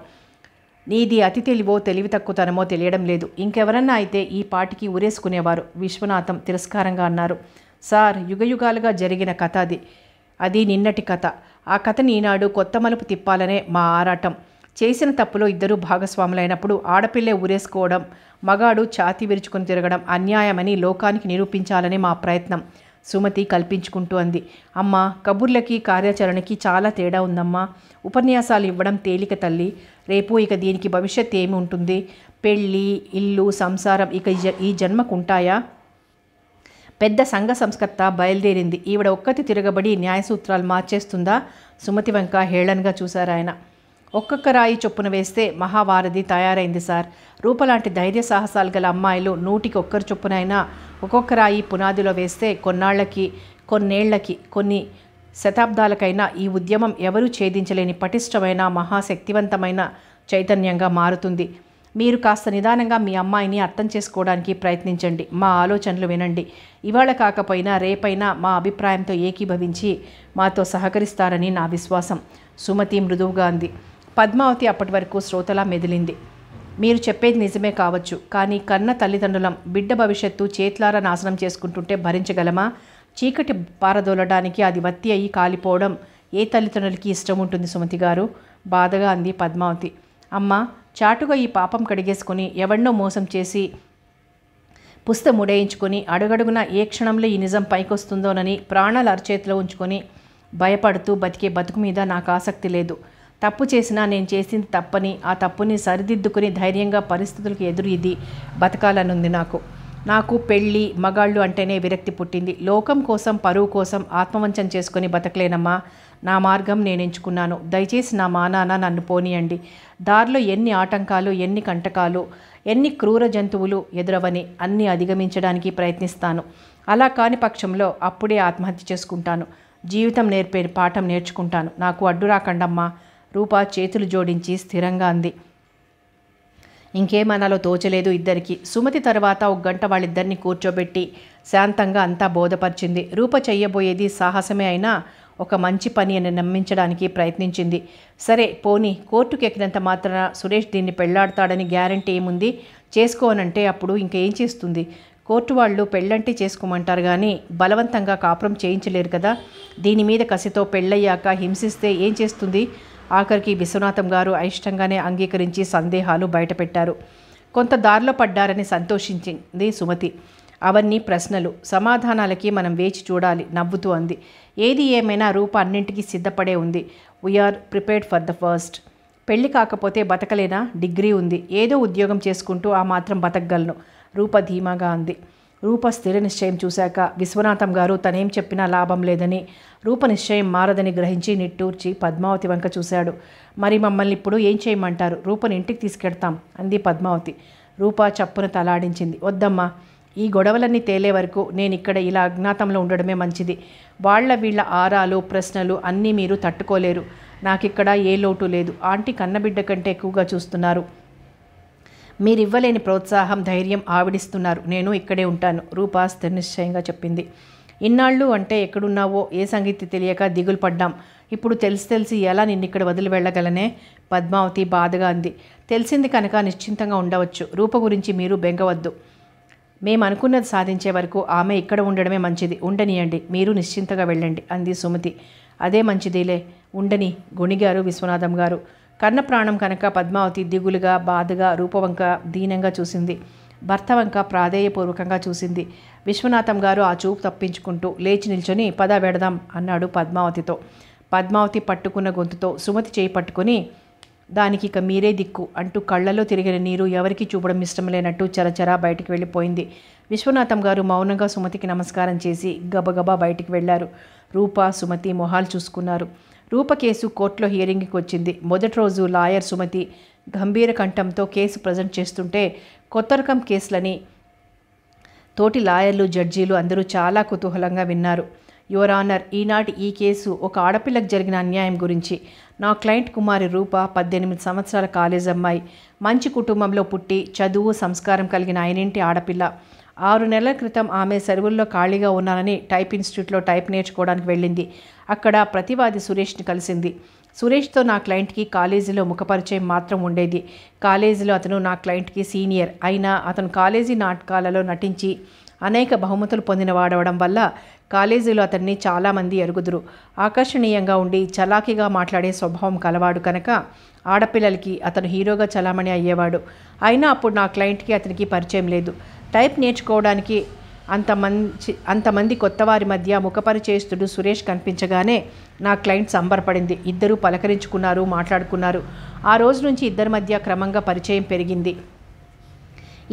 నీది అతి తెలివో తెలివి తక్కువతనమో తెలియడం లేదు ఇంకెవరన్నా అయితే ఈ పాటికి ఉరేసుకునేవారు విశ్వనాథం తిరస్కారంగా అన్నారు సార్ యుగయుగాలుగా జరిగిన కథ అది అది నిన్నటి కథ ఆ కథని ఈనాడు కొత్త మలుపు తిప్పాలనే మా ఆరాటం చేసిన తప్పులో ఇద్దరు భాగస్వాములైనప్పుడు ఆడపిల్లే ఉరేసుకోవడం మగాడు ఛాతి విరుచుకొని తిరగడం అన్యాయమని లోకానికి నిరూపించాలని మా ప్రయత్నం సుమతి కల్పించుకుంటూ అంది అమ్మ కబుర్లకి కార్యాచరణకి చాలా తేడా ఉందమ్మా ఉపన్యాసాలు ఇవ్వడం తేలిక తల్లి రేపు ఇక దీనికి భవిష్యత్ ఏమి ఉంటుంది పెళ్ళి ఇల్లు సంసారం ఇక ఈ జన్మకుంటాయా పెద్ద సంఘ సంస్కర్త బయలుదేరింది ఈవిడ ఒక్కతి తిరగబడి న్యాయసూత్రాలు మార్చేస్తుందా సుమతి వంక హేళనగా చూశారాయన ఒక్కొక్క రాయి చొప్పున వేస్తే మహావారధి తయారైంది సార్ రూపలాంటి ధైర్య సాహసాలు గల అమ్మాయిలు నూటికి ఒక్కరు చొప్పునైనా ఒక్కొక్క రాయి పునాదిలో వేస్తే కొన్నాళ్లకి కొన్నేళ్లకి కొన్ని శతాబ్దాలకైనా ఈ ఉద్యమం ఎవరూ ఛేదించలేని పటిష్టమైన మహాశక్తివంతమైన చైతన్యంగా మారుతుంది మీరు కాస్త నిదానంగా మీ అమ్మాయిని అర్థం చేసుకోవడానికి ప్రయత్నించండి మా ఆలోచనలు వినండి ఇవాళ కాకపోయినా రేపైనా మా అభిప్రాయంతో ఏకీభవించి మాతో సహకరిస్తారని నా విశ్వాసం సుమతి మృదువుగా అంది పద్మావతి అప్పటి వరకు శ్రోతలా మెదిలింది మీరు చెప్పేది నిజమే కావచ్చు కానీ కన్న తల్లిదండ్రులం బిడ్డ భవిష్యత్తు చేతులారా నాశనం చేసుకుంటుంటే భరించగలమా చీకటి పారదోలడానికి అది వత్తి అయ్యి కాలిపోవడం ఏ తల్లిదండ్రులకి ఇష్టం ఉంటుంది సుమతి గారు బాధగా అంది పద్మావతి అమ్మ చాటుగా ఈ పాపం కడిగేసుకుని ఎవడినో మోసం చేసి పుస్త ముడేయించుకొని అడుగడుగున ఏ క్షణంలో ఈ నిజం పైకొస్తుందోనని ప్రాణాలు అరచేతిలో ఉంచుకొని భయపడుతూ బతికే బతుకు మీద నాకు ఆసక్తి లేదు తప్పు చేసినా నేను చేసింది తప్పని ఆ తప్పుని సరిదిద్దుకుని ధైర్యంగా పరిస్థితులకు ఎదురు ఇది బతకాలనుంది నాకు నాకు పెళ్ళి మగాళ్ళు అంటేనే విరక్తి పుట్టింది లోకం కోసం పరువు కోసం ఆత్మవంచం చేసుకుని బతకలేనమ్మా నా మార్గం నేను ఎంచుకున్నాను దయచేసి నా మానాన నన్ను పోనీయండి దారిలో ఎన్ని ఆటంకాలు ఎన్ని కంటకాలు ఎన్ని క్రూర జంతువులు ఎదురవని అన్నీ అధిగమించడానికి ప్రయత్నిస్తాను అలా కాని పక్షంలో అప్పుడే ఆత్మహత్య చేసుకుంటాను జీవితం నేర్పే పాఠం నేర్చుకుంటాను నాకు అడ్డు రాకండమ్మా రూపా చేతులు జోడించి స్థిరంగా అంది ఇంకేమనాలో తోచలేదు ఇద్దరికి సుమతి తర్వాత ఒక గంట వాళ్ళిద్దరిని కూర్చోబెట్టి శాంతంగా అంతా బోధపరిచింది రూప చెయ్యబోయేది సాహసమే అయినా ఒక మంచి పని అని నమ్మించడానికి ప్రయత్నించింది సరే పోని కోర్టుకు ఎక్కినంత మాత్రాన సురేష్ దీన్ని పెళ్లాడతాడని గ్యారంటీ ఏముంది చేసుకోనంటే అప్పుడు ఇంకేం చేస్తుంది కోర్టు వాళ్ళు పెళ్ళంటే చేసుకోమంటారు కానీ బలవంతంగా కాపురం చేయించలేరు కదా దీని మీద కసితో పెళ్ళయ్యాక హింసిస్తే ఏం చేస్తుంది ఆఖరికి విశ్వనాథం గారు అయిష్టంగానే అంగీకరించి సందేహాలు బయటపెట్టారు కొంత దారిలో పడ్డారని సంతోషించింది సుమతి అవన్నీ ప్రశ్నలు సమాధానాలకి మనం వేచి చూడాలి నవ్వుతూ అంది ఏది ఏమైనా రూప అన్నింటికీ సిద్ధపడే ఉంది we are prepared for the first పెళ్లి కాకపోతే బతకలేనా డిగ్రీ ఉంది ఏదో ఉద్యోగం చేసుకుంటూ ఆ మాత్రం బతకగలను రూప ధీమాగా అంది రూప స్థిర నిశ్చయం చూశాక విశ్వనాథం గారు తనేం చెప్పినా లాభం లేదని రూప నిశ్చయం మారదని గ్రహించి నిట్టూర్చి పద్మావతి వంక చూశాడు మరి మమ్మల్ని ఇప్పుడు ఏం చేయమంటారు రూపని ఇంటికి తీసుకెడతాం అంది పద్మావతి రూప చప్పున తలాడించింది వద్దమ్మా ఈ గొడవలన్నీ తేలే వరకు నేను ఇక్కడ ఇలా అజ్ఞాతంలో ఉండడమే మంచిది వాళ్ల వీళ్ల ఆరాలు ప్రశ్నలు అన్నీ మీరు తట్టుకోలేరు నాకిక్కడ ఏ లోటు లేదు ఆంటీ కన్నబిడ్డ కంటే ఎక్కువగా చూస్తున్నారు మీరు ఇవ్వలేని ప్రోత్సాహం ధైర్యం ఆవిడిస్తున్నారు నేను ఇక్కడే ఉంటాను రూపా నిశ్చయంగా చెప్పింది ఇన్నాళ్ళు అంటే ఎక్కడున్నావో ఏ సంగీతి తెలియక దిగులు పడ్డాం ఇప్పుడు తెలిసి తెలిసి ఎలా ఇక్కడ వదిలి వెళ్ళగలనే పద్మావతి బాధగా అంది తెలిసింది కనుక నిశ్చింతంగా ఉండవచ్చు రూప గురించి మీరు బెంగవద్దు మేము అనుకున్నది సాధించే వరకు ఆమె ఇక్కడ ఉండడమే మంచిది ఉండనియండి మీరు నిశ్చింతగా వెళ్ళండి అంది సుమతి అదే మంచిదిలే ఉండని గుణిగారు విశ్వనాథం గారు కన్నప్రాణం కనుక పద్మావతి దిగులుగా బాధగా రూపవంక దీనంగా చూసింది భర్త వంక ప్రాధేయపూర్వకంగా చూసింది విశ్వనాథం గారు ఆ చూపు తప్పించుకుంటూ లేచి నిల్చొని పద వెడదాం అన్నాడు పద్మావతితో పద్మావతి పట్టుకున్న గొంతుతో సుమతి చేయి పట్టుకుని దానికి ఇక మీరే దిక్కు అంటూ కళ్ళలో తిరిగిన నీరు ఎవరికి చూపడం ఇష్టం లేనట్టు చరచరా బయటికి వెళ్ళిపోయింది విశ్వనాథం గారు మౌనంగా సుమతికి నమస్కారం చేసి గబగబా బయటికి వెళ్లారు రూప సుమతి మొహాలు చూసుకున్నారు రూపకేసు కోర్టులో హియరింగ్కి వచ్చింది మొదటి రోజు లాయర్ సుమతి గంభీర కంఠంతో కేసు ప్రజెంట్ చేస్తుంటే కొత్త రకం కేసులని తోటి లాయర్లు జడ్జీలు అందరూ చాలా కుతూహలంగా విన్నారు యువర్ ఆనర్ ఈనాటి ఈ కేసు ఒక ఆడపిల్లకు జరిగిన అన్యాయం గురించి నా క్లయింట్ కుమారి రూప పద్దెనిమిది సంవత్సరాల కాలేజ్ అమ్మాయి మంచి కుటుంబంలో పుట్టి చదువు సంస్కారం కలిగిన ఆయనింటి ఆడపిల్ల ఆరు నెలల క్రితం ఆమె సెలవుల్లో ఖాళీగా ఉన్నానని టైప్ ఇన్స్టిట్యూట్లో టైప్ నేర్చుకోవడానికి వెళ్ళింది అక్కడ ప్రతివాది సురేష్ని కలిసింది సురేష్తో నా క్లయింట్కి కాలేజీలో ముఖపరిచయం మాత్రం ఉండేది కాలేజీలో అతను నా క్లయింట్కి సీనియర్ అయినా అతను కాలేజీ నాటకాలలో నటించి అనేక బహుమతులు పొందినవాడవడం వల్ల కాలేజీలో అతన్ని చాలామంది ఎరుగుదురు ఆకర్షణీయంగా ఉండి చలాకీగా మాట్లాడే స్వభావం కలవాడు కనుక ఆడపిల్లలకి అతను హీరోగా చలామణి అయ్యేవాడు అయినా అప్పుడు నా క్లయింట్కి అతనికి పరిచయం లేదు టైప్ నేర్చుకోవడానికి అంత అంతమంది అంతమంది కొత్తవారి మధ్య ముఖపరిచేస్తుడు సురేష్ కనిపించగానే నా క్లయింట్ సంబరపడింది ఇద్దరూ పలకరించుకున్నారు మాట్లాడుకున్నారు ఆ రోజు నుంచి ఇద్దరి మధ్య క్రమంగా పరిచయం పెరిగింది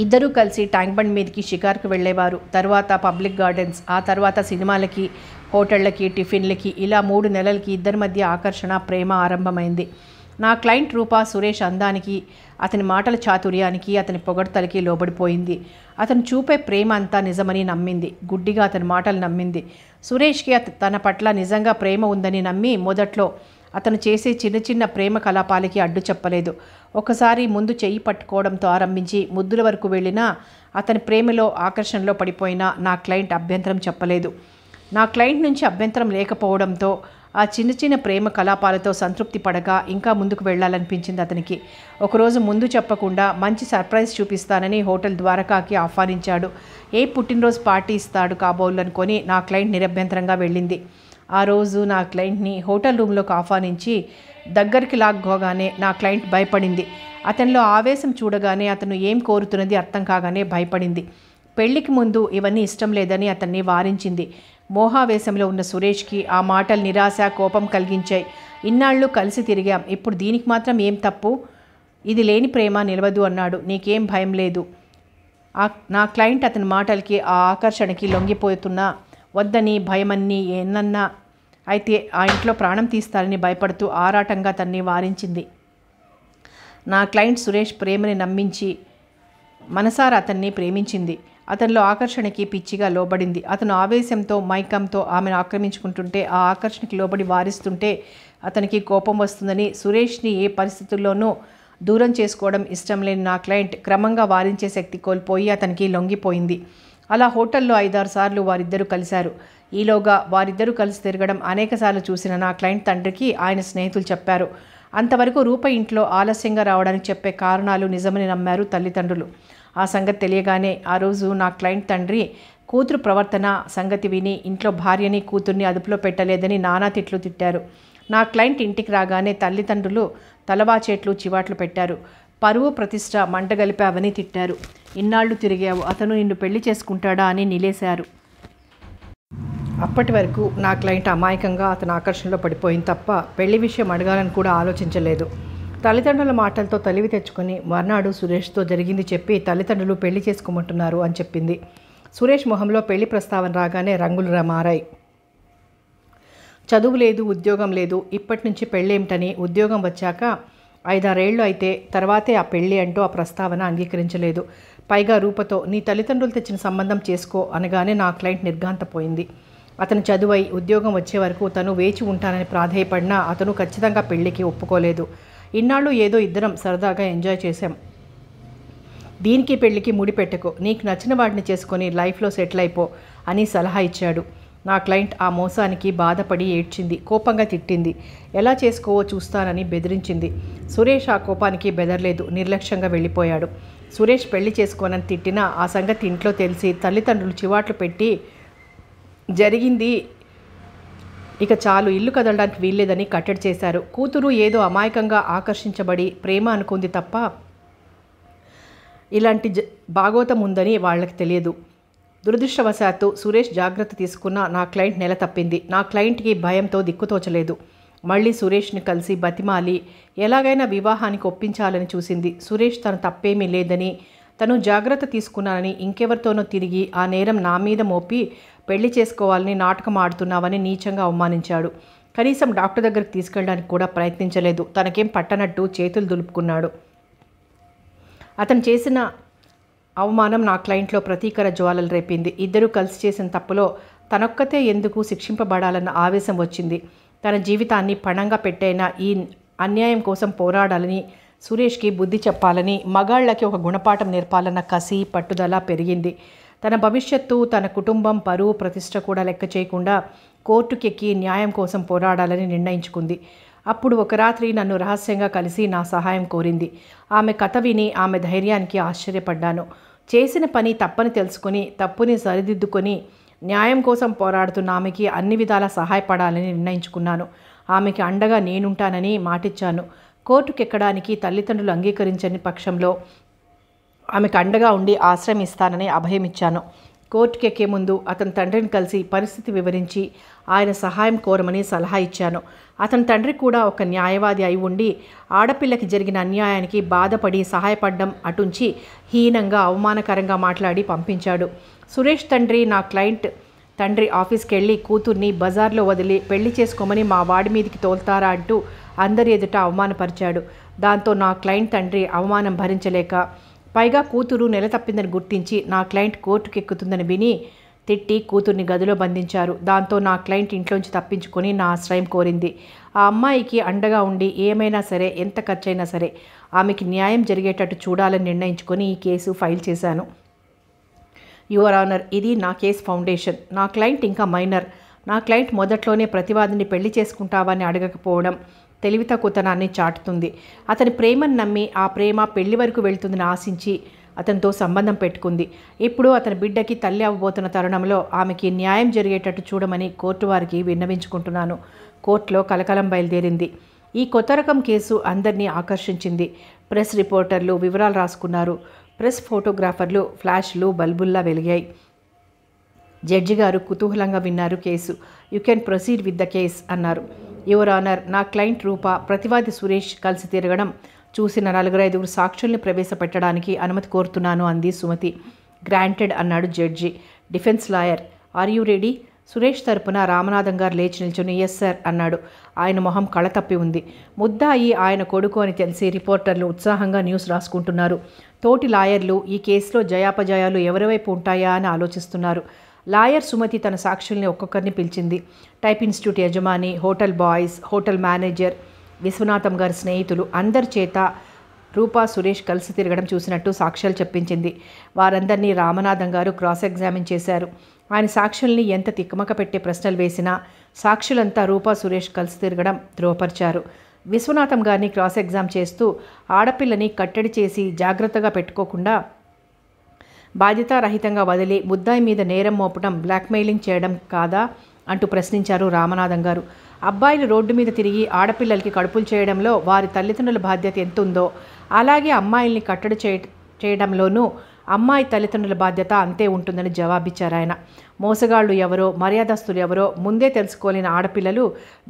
ఇద్దరూ కలిసి ట్యాంక్ బండ్ మీదకి షికార్కు వెళ్ళేవారు తర్వాత పబ్లిక్ గార్డెన్స్ ఆ తర్వాత సినిమాలకి హోటళ్ళకి టిఫిన్లకి ఇలా మూడు నెలలకి ఇద్దరి మధ్య ఆకర్షణ ప్రేమ ఆరంభమైంది నా క్లయింట్ రూపా సురేష్ అందానికి అతని మాటల చాతుర్యానికి అతని పొగడ్తలకి లోబడిపోయింది అతను చూపే ప్రేమ అంతా నిజమని నమ్మింది గుడ్డిగా అతని మాటలు నమ్మింది సురేష్కి తన పట్ల నిజంగా ప్రేమ ఉందని నమ్మి మొదట్లో అతను చేసే చిన్న చిన్న ప్రేమ కలాపాలకి అడ్డు చెప్పలేదు ఒకసారి ముందు చెయ్యి పట్టుకోవడంతో ఆరంభించి ముద్దుల వరకు వెళ్ళినా అతని ప్రేమలో ఆకర్షణలో పడిపోయినా నా క్లయింట్ అభ్యంతరం చెప్పలేదు నా క్లయింట్ నుంచి అభ్యంతరం లేకపోవడంతో ఆ చిన్న చిన్న ప్రేమ కలాపాలతో సంతృప్తి పడగా ఇంకా ముందుకు వెళ్ళాలనిపించింది అతనికి ఒకరోజు ముందు చెప్పకుండా మంచి సర్ప్రైజ్ చూపిస్తానని హోటల్ ద్వారకాకి ఆహ్వానించాడు ఏ పుట్టినరోజు పార్టీ ఇస్తాడు కాబోలు అనుకొని నా క్లయింట్ నిరభ్యంతరంగా వెళ్ళింది ఆ రోజు నా క్లయింట్ని హోటల్ రూమ్లోకి ఆహ్వానించి దగ్గరికి లాక్కోగానే నా క్లయింట్ భయపడింది అతనిలో ఆవేశం చూడగానే అతను ఏం కోరుతున్నది అర్థం కాగానే భయపడింది పెళ్లికి ముందు ఇవన్నీ ఇష్టం లేదని అతన్ని వారించింది మోహావేశంలో ఉన్న సురేష్కి ఆ మాటలు నిరాశ కోపం కలిగించాయి ఇన్నాళ్ళు కలిసి తిరిగాం ఇప్పుడు దీనికి మాత్రం ఏం తప్పు ఇది లేని ప్రేమ నిలవదు అన్నాడు నీకేం భయం లేదు నా క్లయింట్ అతని మాటలకి ఆ ఆకర్షణకి లొంగిపోతున్నా వద్దని భయమన్నీ ఏనన్నా అయితే ఆ ఇంట్లో ప్రాణం తీస్తారని భయపడుతూ ఆరాటంగా తన్ని వారించింది నా క్లయింట్ సురేష్ ప్రేమని నమ్మించి మనసారా అతన్ని ప్రేమించింది అతనిలో ఆకర్షణకి పిచ్చిగా లోబడింది అతను ఆవేశంతో మైకంతో ఆమెను ఆక్రమించుకుంటుంటే ఆ ఆకర్షణకి లోబడి వారిస్తుంటే అతనికి కోపం వస్తుందని సురేష్ని ఏ పరిస్థితుల్లోనూ దూరం చేసుకోవడం ఇష్టం లేని నా క్లయింట్ క్రమంగా వారించే శక్తి కోల్పోయి అతనికి లొంగిపోయింది అలా హోటల్లో ఐదారు సార్లు వారిద్దరూ కలిశారు ఈలోగా వారిద్దరూ కలిసి తిరగడం అనేకసార్లు చూసిన నా క్లయింట్ తండ్రికి ఆయన స్నేహితులు చెప్పారు అంతవరకు రూప ఇంట్లో ఆలస్యంగా రావడానికి చెప్పే కారణాలు నిజమని నమ్మారు తల్లిదండ్రులు ఆ సంగతి తెలియగానే ఆ రోజు నా క్లయింట్ తండ్రి కూతురు ప్రవర్తన సంగతి విని ఇంట్లో భార్యని కూతుర్ని అదుపులో పెట్టలేదని నానా తిట్లు తిట్టారు నా క్లయింట్ ఇంటికి రాగానే తల్లిదండ్రులు తలవాచేట్లు చివాట్లు పెట్టారు పరువు ప్రతిష్ట మంటగలిపావని తిట్టారు ఇన్నాళ్ళు తిరిగావు అతను నిన్ను పెళ్లి చేసుకుంటాడా అని నిలేశారు అప్పటి వరకు నా క్లయింట్ అమాయకంగా అతని ఆకర్షణలో పడిపోయింది తప్ప పెళ్లి విషయం అడగాలని కూడా ఆలోచించలేదు తల్లిదండ్రుల మాటలతో తలివి తెచ్చుకొని మర్నాడు సురేష్తో జరిగింది చెప్పి తల్లిదండ్రులు పెళ్లి చేసుకోమంటున్నారు అని చెప్పింది సురేష్ మొహంలో పెళ్లి ప్రస్తావన రాగానే రంగులు మారాయి చదువు లేదు ఉద్యోగం లేదు ఇప్పటి నుంచి పెళ్ళేమిటని ఉద్యోగం వచ్చాక ఐదారేళ్లు అయితే తర్వాతే ఆ పెళ్ళి అంటూ ఆ ప్రస్తావన అంగీకరించలేదు పైగా రూపతో నీ తల్లిదండ్రులు తెచ్చిన సంబంధం చేసుకో అనగానే నా క్లయింట్ నిర్ఘాంతపోయింది అతను చదువై ఉద్యోగం వచ్చే వరకు తను వేచి ఉంటానని ప్రాధాయపడినా అతను ఖచ్చితంగా పెళ్లికి ఒప్పుకోలేదు ఇన్నాళ్ళు ఏదో ఇద్దరం సరదాగా ఎంజాయ్ చేశాం దీనికి పెళ్లికి ముడిపెట్టకు నీకు నచ్చిన వాటిని చేసుకొని లైఫ్లో సెటిల్ అయిపో అని సలహా ఇచ్చాడు నా క్లయింట్ ఆ మోసానికి బాధపడి ఏడ్చింది కోపంగా తిట్టింది ఎలా చేసుకోవో చూస్తానని బెదిరించింది సురేష్ ఆ కోపానికి బెదరలేదు నిర్లక్ష్యంగా వెళ్ళిపోయాడు సురేష్ పెళ్లి చేసుకోనని తిట్టినా ఆ సంగతి ఇంట్లో తెలిసి తల్లిదండ్రులు చివాట్లు పెట్టి జరిగింది ఇక చాలు ఇల్లు కదలడానికి వీల్లేదని కట్టడి చేశారు కూతురు ఏదో అమాయకంగా ఆకర్షించబడి ప్రేమ అనుకుంది తప్ప ఇలాంటి జ భాగోతం ఉందని వాళ్ళకి తెలియదు దురదృష్టవశాత్తు సురేష్ జాగ్రత్త తీసుకున్న నా క్లయింట్ నెల తప్పింది నా క్లయింట్కి భయంతో దిక్కుతోచలేదు మళ్ళీ సురేష్ని కలిసి బతిమాలి ఎలాగైనా వివాహానికి ఒప్పించాలని చూసింది సురేష్ తను తప్పేమీ లేదని తను జాగ్రత్త తీసుకున్నానని ఇంకెవరితోనో తిరిగి ఆ నేరం నా మీద మోపి పెళ్లి చేసుకోవాలని నాటకం ఆడుతున్నావని నీచంగా అవమానించాడు కనీసం డాక్టర్ దగ్గరికి తీసుకెళ్ళడానికి కూడా ప్రయత్నించలేదు తనకేం పట్టనట్టు చేతులు దులుపుకున్నాడు అతను చేసిన అవమానం నా క్లయింట్లో ప్రతీకర జ్వాలలు రేపింది ఇద్దరూ కలిసి చేసిన తప్పులో తనొక్కతే ఎందుకు శిక్షింపబడాలన్న ఆవేశం వచ్చింది తన జీవితాన్ని పణంగా పెట్టైన ఈ అన్యాయం కోసం పోరాడాలని సురేష్కి బుద్ధి చెప్పాలని మగాళ్ళకి ఒక గుణపాఠం నేర్పాలన్న కసి పట్టుదల పెరిగింది తన భవిష్యత్తు తన కుటుంబం పరువు ప్రతిష్ట కూడా లెక్క చేయకుండా కోర్టుకెక్కి న్యాయం కోసం పోరాడాలని నిర్ణయించుకుంది అప్పుడు ఒక రాత్రి నన్ను రహస్యంగా కలిసి నా సహాయం కోరింది ఆమె కథ విని ఆమె ధైర్యానికి ఆశ్చర్యపడ్డాను చేసిన పని తప్పని తెలుసుకుని తప్పుని సరిదిద్దుకొని న్యాయం కోసం పోరాడుతున్న ఆమెకి అన్ని విధాలా సహాయపడాలని నిర్ణయించుకున్నాను ఆమెకి అండగా నేనుంటానని మాటిచ్చాను కోర్టుకెక్కడానికి తల్లిదండ్రులు అంగీకరించని పక్షంలో ఆమెకు అండగా ఉండి ఆశ్రయం ఇస్తానని అభయమిచ్చాను కోర్టుకెక్కే ముందు అతని తండ్రిని కలిసి పరిస్థితి వివరించి ఆయన సహాయం కోరమని సలహా ఇచ్చాను అతని తండ్రి కూడా ఒక న్యాయవాది అయి ఉండి ఆడపిల్లకి జరిగిన అన్యాయానికి బాధపడి సహాయపడడం అటుంచి హీనంగా అవమానకరంగా మాట్లాడి పంపించాడు సురేష్ తండ్రి నా క్లయింట్ తండ్రి ఆఫీస్కి వెళ్ళి కూతుర్ని బజార్లో వదిలి పెళ్లి చేసుకోమని మా వాడి మీదకి తోల్తారా అంటూ అందరి ఎదుట అవమానపరిచాడు దాంతో నా క్లయింట్ తండ్రి అవమానం భరించలేక పైగా కూతురు నెల తప్పిందని గుర్తించి నా క్లయింట్ కోర్టుకెక్కుతుందని విని తిట్టి కూతుర్ని గదిలో బంధించారు దాంతో నా క్లయింట్ ఇంట్లోంచి తప్పించుకొని నా ఆశ్రయం కోరింది ఆ అమ్మాయికి అండగా ఉండి ఏమైనా సరే ఎంత ఖర్చైనా సరే ఆమెకి న్యాయం జరిగేటట్టు చూడాలని నిర్ణయించుకొని ఈ కేసు ఫైల్ చేశాను యువర్ ఆనర్ ఇది నా కేసు ఫౌండేషన్ నా క్లయింట్ ఇంకా మైనర్ నా క్లయింట్ మొదట్లోనే ప్రతివాదిని పెళ్లి చేసుకుంటావని అడగకపోవడం తెలివితక్కుతనాన్ని చాటుతుంది అతని ప్రేమను నమ్మి ఆ ప్రేమ పెళ్లి వరకు వెళుతుందని ఆశించి అతనితో సంబంధం పెట్టుకుంది ఇప్పుడు అతని బిడ్డకి తల్లి అవ్వబోతున్న తరుణంలో ఆమెకి న్యాయం జరిగేటట్టు చూడమని కోర్టు వారికి విన్నవించుకుంటున్నాను కోర్టులో కలకలం బయలుదేరింది ఈ కొత్త రకం కేసు అందరినీ ఆకర్షించింది ప్రెస్ రిపోర్టర్లు వివరాలు రాసుకున్నారు ప్రెస్ ఫోటోగ్రాఫర్లు ఫ్లాష్లు బల్బుల్లా వెలిగాయి జడ్జి గారు కుతూహలంగా విన్నారు case you can proceed with the case అన్నారు యువర్ ఆనర్ నా క్లయింట్ రూప ప్రతివాది సురేష్ కలిసి తిరగడం చూసిన నలుగురు ఐదుగురు సాక్షుల్ని ప్రవేశపెట్టడానికి అనుమతి కోరుతున్నాను అంది సుమతి గ్రాంటెడ్ అన్నాడు judge defence lawyer are you ready Suresh తరపున రామనాథం గారు లేచి నిల్చుని ఎస్ సార్ అన్నాడు ఆయన మొహం కళతప్పి ఉంది ముద్దాయి ఆయన కొడుకు అని తెలిసి రిపోర్టర్లు ఉత్సాహంగా న్యూస్ రాసుకుంటున్నారు తోటి లాయర్లు ఈ కేసులో జయాపజయాలు ఎవరివైపు ఉంటాయా అని ఆలోచిస్తున్నారు లాయర్ సుమతి తన సాక్షుల్ని ఒక్కొక్కరిని పిలిచింది టైప్ ఇన్స్టిట్యూట్ యజమాని hotel boys hotel manager Viswanatham గారి స్నేహితులు అందరి చేత రూపా సురేష్ కలిసి తిరగడం చూసినట్టు సాక్ష్యాలు చెప్పించింది వారందరినీ రామనాథం గారు క్రాస్ ఎగ్జామిన్ చేశారు ఆయన సాక్షుల్ని ఎంత తిక్కమక పెట్టే ప్రశ్నలు వేసినా సాక్షులంతా రూపా సురేష్ కలిసి తిరగడం ధ్రువపరిచారు విశ్వనాథం గారిని క్రాస్ ఎగ్జామ్ చేస్తూ ఆడపిల్లని కట్టడి చేసి జాగ్రత్తగా పెట్టుకోకుండా బాధ్యతారహితంగా వదిలి ముద్దాయి మీద నేరం మోపడం బ్లాక్మెయిలింగ్ చేయడం కాదా అంటూ ప్రశ్నించారు రామనాథం గారు అబ్బాయిలు రోడ్డు మీద తిరిగి ఆడపిల్లలకి కడుపులు చేయడంలో వారి తల్లిదండ్రుల బాధ్యత ఎంతుందో అలాగే అమ్మాయిల్ని కట్టడి చేయ చేయడంలోనూ అమ్మాయి తల్లిదండ్రుల బాధ్యత అంతే ఉంటుందని జవాబిచ్చారు ఆయన మోసగాళ్లు ఎవరో మర్యాదస్తులు ఎవరో ముందే తెలుసుకోలేని ఆడపిల్లలు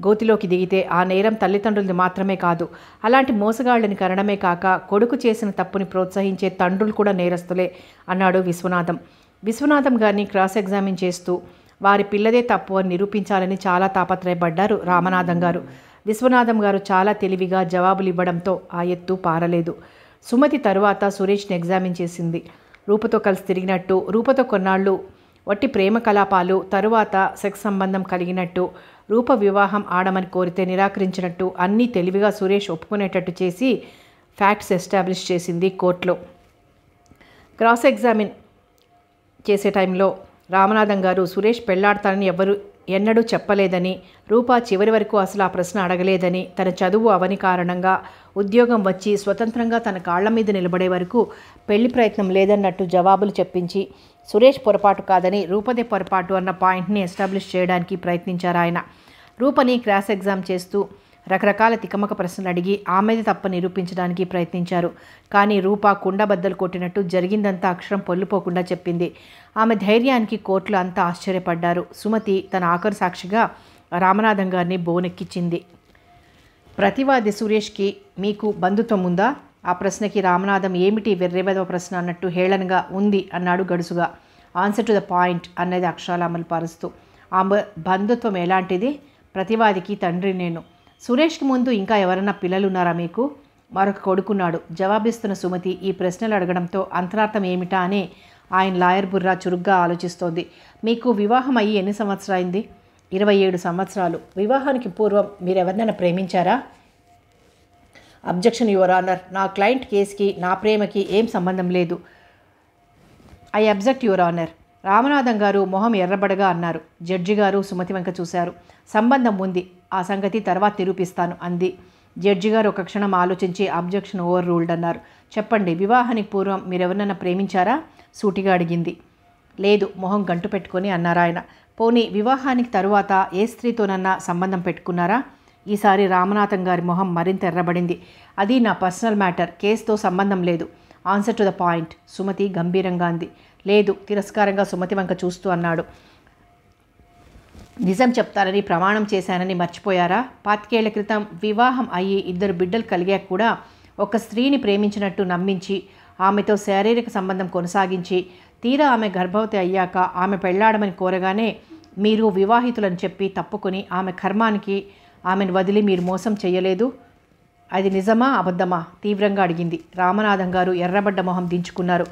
గోతిలోకి దిగితే ఆ నేరం తల్లిదండ్రులది మాత్రమే కాదు అలాంటి మోసగాళ్లని కనడమే కాక కొడుకు చేసిన తప్పుని ప్రోత్సహించే తండ్రులు కూడా నేరస్తులే అన్నాడు విశ్వనాథం విశ్వనాథం గారిని క్రాస్ ఎగ్జామిన్ చేస్తూ వారి పిల్లదే తప్పు అని నిరూపించాలని చాలా తాపత్రయపడ్డారు రామనాథం గారు విశ్వనాథం గారు చాలా తెలివిగా జవాబులు ఇవ్వడంతో ఆ ఎత్తు పారలేదు సుమతి తరువాత సురేష్ని ఎగ్జామిన్ చేసింది రూపతో కలిసి తిరిగినట్టు రూపతో కొన్నాళ్ళు వట్టి ప్రేమ కలాపాలు తరువాత సెక్స్ సంబంధం కలిగినట్టు రూప వివాహం ఆడమని కోరితే నిరాకరించినట్టు అన్నీ తెలివిగా సురేష్ ఒప్పుకునేటట్టు చేసి ఫ్యాక్ట్స్ ఎస్టాబ్లిష్ చేసింది కోర్టులో క్రాస్ ఎగ్జామిన్ చేసే టైంలో రామనాథం గారు సురేష్ పెళ్లాడతానని ఎవరు ఎన్నడూ చెప్పలేదని రూపా చివరి వరకు అసలు ఆ ప్రశ్న అడగలేదని తన చదువు అవని కారణంగా ఉద్యోగం వచ్చి స్వతంత్రంగా తన కాళ్ల మీద నిలబడే వరకు పెళ్లి ప్రయత్నం లేదన్నట్టు జవాబులు చెప్పించి సురేష్ పొరపాటు కాదని రూపదే పొరపాటు అన్న పాయింట్ని ఎస్టాబ్లిష్ చేయడానికి ప్రయత్నించారు ఆయన రూపని క్రాస్ ఎగ్జామ్ చేస్తూ రకరకాల తికమక ప్రశ్నలు అడిగి ఆమెది తప్ప నిరూపించడానికి ప్రయత్నించారు కానీ రూపా కుండబద్దలు కొట్టినట్టు జరిగిందంతా అక్షరం పొల్లుపోకుండా చెప్పింది ఆమె ధైర్యానికి కోర్టులు అంతా ఆశ్చర్యపడ్డారు సుమతి తన ఆఖరు సాక్షిగా రామనాథం గారిని బోనెక్కిచ్చింది ప్రతివాది సురేష్కి మీకు బంధుత్వం ఉందా ఆ ప్రశ్నకి రామనాథం ఏమిటి వెర్రేవెదవ ప్రశ్న అన్నట్టు హేళనగా ఉంది అన్నాడు గడుసుగా ఆన్సర్ టు ద పాయింట్ అన్నది అక్షరాలు అమలు పరుస్తూ ఆమె బంధుత్వం ఎలాంటిది ప్రతివాదికి తండ్రి నేను సురేష్కి ముందు ఇంకా ఎవరన్నా పిల్లలున్నారా మీకు మరొక కొడుకున్నాడు జవాబిస్తున్న సుమతి ఈ ప్రశ్నలు అడగడంతో అంతరార్థం ఏమిటా అని ఆయన లాయర్ బుర్రా చురుగ్గా ఆలోచిస్తోంది మీకు వివాహం అయ్యి ఎన్ని సంవత్సరాలైంది ఇరవై ఏడు సంవత్సరాలు వివాహానికి పూర్వం మీరు ఎవరినైనా ప్రేమించారా అబ్జెక్షన్ యువర్ ఆనర్ నా క్లయింట్ కేసుకి నా ప్రేమకి ఏం సంబంధం లేదు I object your honour Ramanatham గారు మొహం ఎర్రబడగా అన్నారు జడ్జి గారు సుమతి వెంక చూశారు సంబంధం ఉంది ఆ సంగతి తర్వాత నిరూపిస్తాను అంది జడ్జి గారు ఒక క్షణం ఆలోచించి అబ్జెక్షన్ ఓవర్ రూల్డ్ అన్నారు చెప్పండి వివాహానికి పూర్వం మీరెవరినైనా ప్రేమించారా సూటిగా అడిగింది లేదు మొహం గంటు పెట్టుకొని అన్నారాయన పోనీ వివాహానికి తరువాత ఏ స్త్రీతోనన్నా సంబంధం పెట్టుకున్నారా ఈసారి రామనాథం గారి మొహం మరింత ఎర్రబడింది అది నా పర్సనల్ మ్యాటర్ కేసుతో సంబంధం లేదు answer to the point Sumathi గంభీరంగా అంది లేదు తిరస్కారంగా సుమతి వంక చూస్తూ అన్నాడు నిజం చెప్తారని ప్రమాణం చేశానని మర్చిపోయారా పాతికేళ్ల క్రితం వివాహం అయ్యి ఇద్దరు బిడ్డలు కలిగాక కూడా ఒక స్త్రీని ప్రేమించినట్టు నమ్మించి ఆమెతో శారీరక సంబంధం కొనసాగించి తీరా ఆమె గర్భవతి అయ్యాక ఆమె పెళ్లాడమని కోరగానే మీరు వివాహితులని చెప్పి తప్పుకొని ఆమె కర్మానికి ఆమెను వదిలి మీరు మోసం చేయలేదు అది నిజమా అబద్ధమా తీవ్రంగా అడిగింది రామనాథం గారు ఎర్రబడ్డ మొహం దించుకున్నారు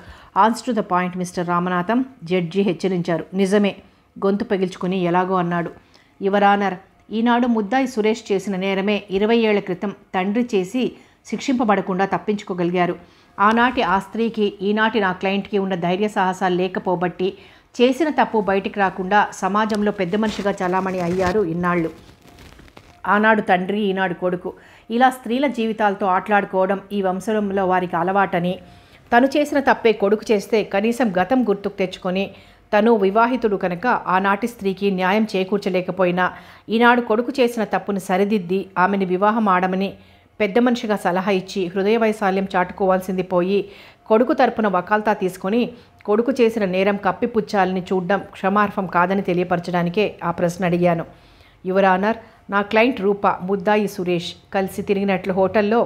to the point mister Ramanatham judge హెచ్చరించారు నిజమే గొంతు పగిల్చుకుని ఎలాగో అన్నాడు యువరానర్ ఈనాడు ముద్దాయి సురేష్ చేసిన నేరమే ఇరవై ఏళ్ల క్రితం తండ్రి చేసి శిక్షింపబడకుండా తప్పించుకోగలిగారు ఆనాటి ఆ స్త్రీకి ఈనాటి నా క్లయింట్కి ఉన్న ధైర్య సాహసాలు లేకపోబట్టి చేసిన తప్పు బయటికి రాకుండా సమాజంలో పెద్ద మనిషిగా చలామణి అయ్యారు ఇన్నాళ్ళు ఆనాడు తండ్రి ఈనాడు కొడుకు ఇలా స్త్రీల జీవితాలతో ఆటలాడుకోవడం ఈ వంశంలో వారికి అలవాటని తను చేసిన తప్పే కొడుకు చేస్తే కనీసం గతం గుర్తుకు తెచ్చుకొని తను వివాహితుడు కనుక ఆనాటి స్త్రీకి న్యాయం చేకూర్చలేకపోయినా ఈనాడు కొడుకు చేసిన తప్పును సరిదిద్ది ఆమెని వివాహం ఆడమని పెద్ద మనిషిగా సలహా ఇచ్చి హృదయ వైశాల్యం చాటుకోవాల్సింది పోయి కొడుకు తరపున వకాల్తా తీసుకొని కొడుకు చేసిన నేరం కప్పిపుచ్చాలని చూడడం క్షమార్హం కాదని తెలియపరచడానికే ఆ ప్రశ్న అడిగాను యువరానర్ నా క్లయింట్ రూప ముద్దాయి సురేష్ కలిసి తిరిగినట్లు హోటల్లో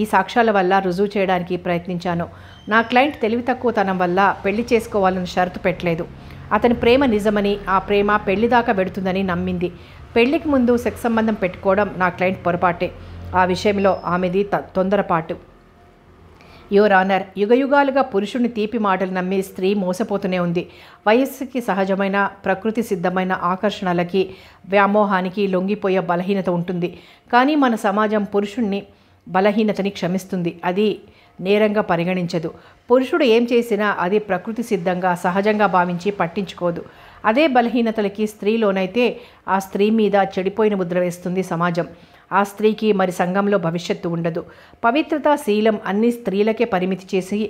ఈ సాక్ష్యాల వల్ల రుజువు చేయడానికి ప్రయత్నించాను నా క్లయింట్ తెలివి తక్కువతనం వల్ల పెళ్లి చేసుకోవాలని షరతు పెట్టలేదు అతని ప్రేమ నిజమని ఆ ప్రేమ పెళ్లి దాకా పెడుతుందని నమ్మింది పెళ్లికి ముందు సెక్స్ సంబంధం పెట్టుకోవడం నా క్లయింట్ పొరపాటే ఆ విషయంలో ఆమెది తొందరపాటు యువర్ ఆనర్ యుగయుగాలుగా పురుషుని తీపి మాటలు నమ్మి స్త్రీ మోసపోతూనే ఉంది వయస్సుకి సహజమైన ప్రకృతి సిద్ధమైన ఆకర్షణలకి వ్యామోహానికి లొంగిపోయే బలహీనత ఉంటుంది కానీ మన సమాజం పురుషుణ్ణి బలహీనతని క్షమిస్తుంది అది నేరంగా పరిగణించదు పురుషుడు ఏం చేసినా అది ప్రకృతి సిద్ధంగా సహజంగా భావించి పట్టించుకోదు అదే బలహీనతలకి స్త్రీలోనైతే ఆ స్త్రీ మీద చెడిపోయిన ముద్ర వేస్తుంది సమాజం ఆ స్త్రీకి మరి సంఘంలో భవిష్యత్తు ఉండదు పవిత్రత శీలం అన్ని స్త్రీలకే పరిమితి చేసి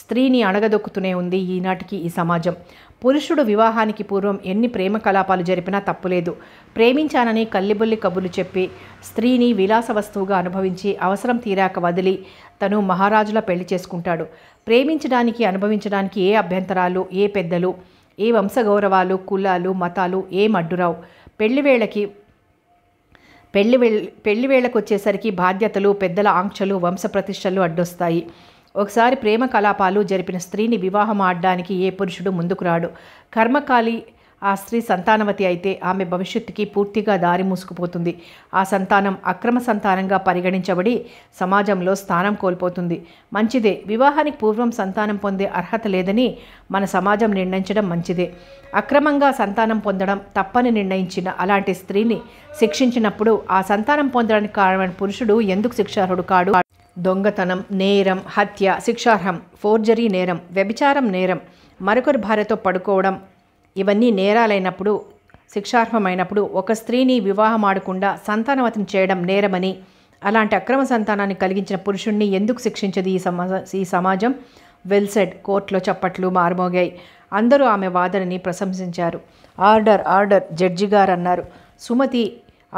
స్త్రీని అణగదొక్కుతూనే ఉంది ఈనాటికి ఈ సమాజం పురుషుడు వివాహానికి పూర్వం ఎన్ని ప్రేమ కలాపాలు జరిపినా తప్పులేదు ప్రేమించానని కల్లిబుల్లి కబుర్లు చెప్పి స్త్రీని విలాస వస్తువుగా అనుభవించి అవసరం తీరాక వదిలి తను మహారాజులా పెళ్లి చేసుకుంటాడు ప్రేమించడానికి అనుభవించడానికి ఏ అభ్యంతరాలు ఏ పెద్దలు ఏ వంశగౌరవాలు కులాలు మతాలు ఏం అడ్డురావు పెళ్లి వేళకి పెళ్లి పెళ్లి వేళకు వచ్చేసరికి బాధ్యతలు పెద్దల ఆంక్షలు వంశ ప్రతిష్టలు అడ్డొస్తాయి ఒకసారి ప్రేమ కలాపాలు జరిపిన స్త్రీని వివాహం ఆడడానికి ఏ పురుషుడు ముందుకు రాడు కర్మకాలి ఆ స్త్రీ సంతానవతి అయితే ఆమె భవిష్యత్తుకి పూర్తిగా దారి మూసుకుపోతుంది ఆ సంతానం అక్రమ సంతానంగా పరిగణించబడి సమాజంలో స్థానం కోల్పోతుంది మంచిదే వివాహానికి పూర్వం సంతానం పొందే అర్హత లేదని మన సమాజం నిర్ణయించడం మంచిదే అక్రమంగా సంతానం పొందడం తప్పని నిర్ణయించిన అలాంటి స్త్రీని శిక్షించినప్పుడు ఆ సంతానం పొందడానికి కారణమైన పురుషుడు ఎందుకు శిక్షార్హుడు కాడు దొంగతనం నేరం హత్య శిక్షార్హం ఫోర్జరీ నేరం వ్యభిచారం నేరం మరొకరి భార్యతో పడుకోవడం ఇవన్నీ నేరాలైనప్పుడు శిక్షార్హమైనప్పుడు ఒక స్త్రీని వివాహం ఆడకుండా సంతానవతం చేయడం నేరమని అలాంటి అక్రమ సంతానాన్ని కలిగించిన పురుషుణ్ణి ఎందుకు శిక్షించదు ఈ సమాజ ఈ సమాజం వెల్సెడ్ కోర్టులో చప్పట్లు మారుమోగాయి అందరూ ఆమె వాదనని ప్రశంసించారు ఆర్డర్ ఆర్డర్ జడ్జి గారు అన్నారు సుమతి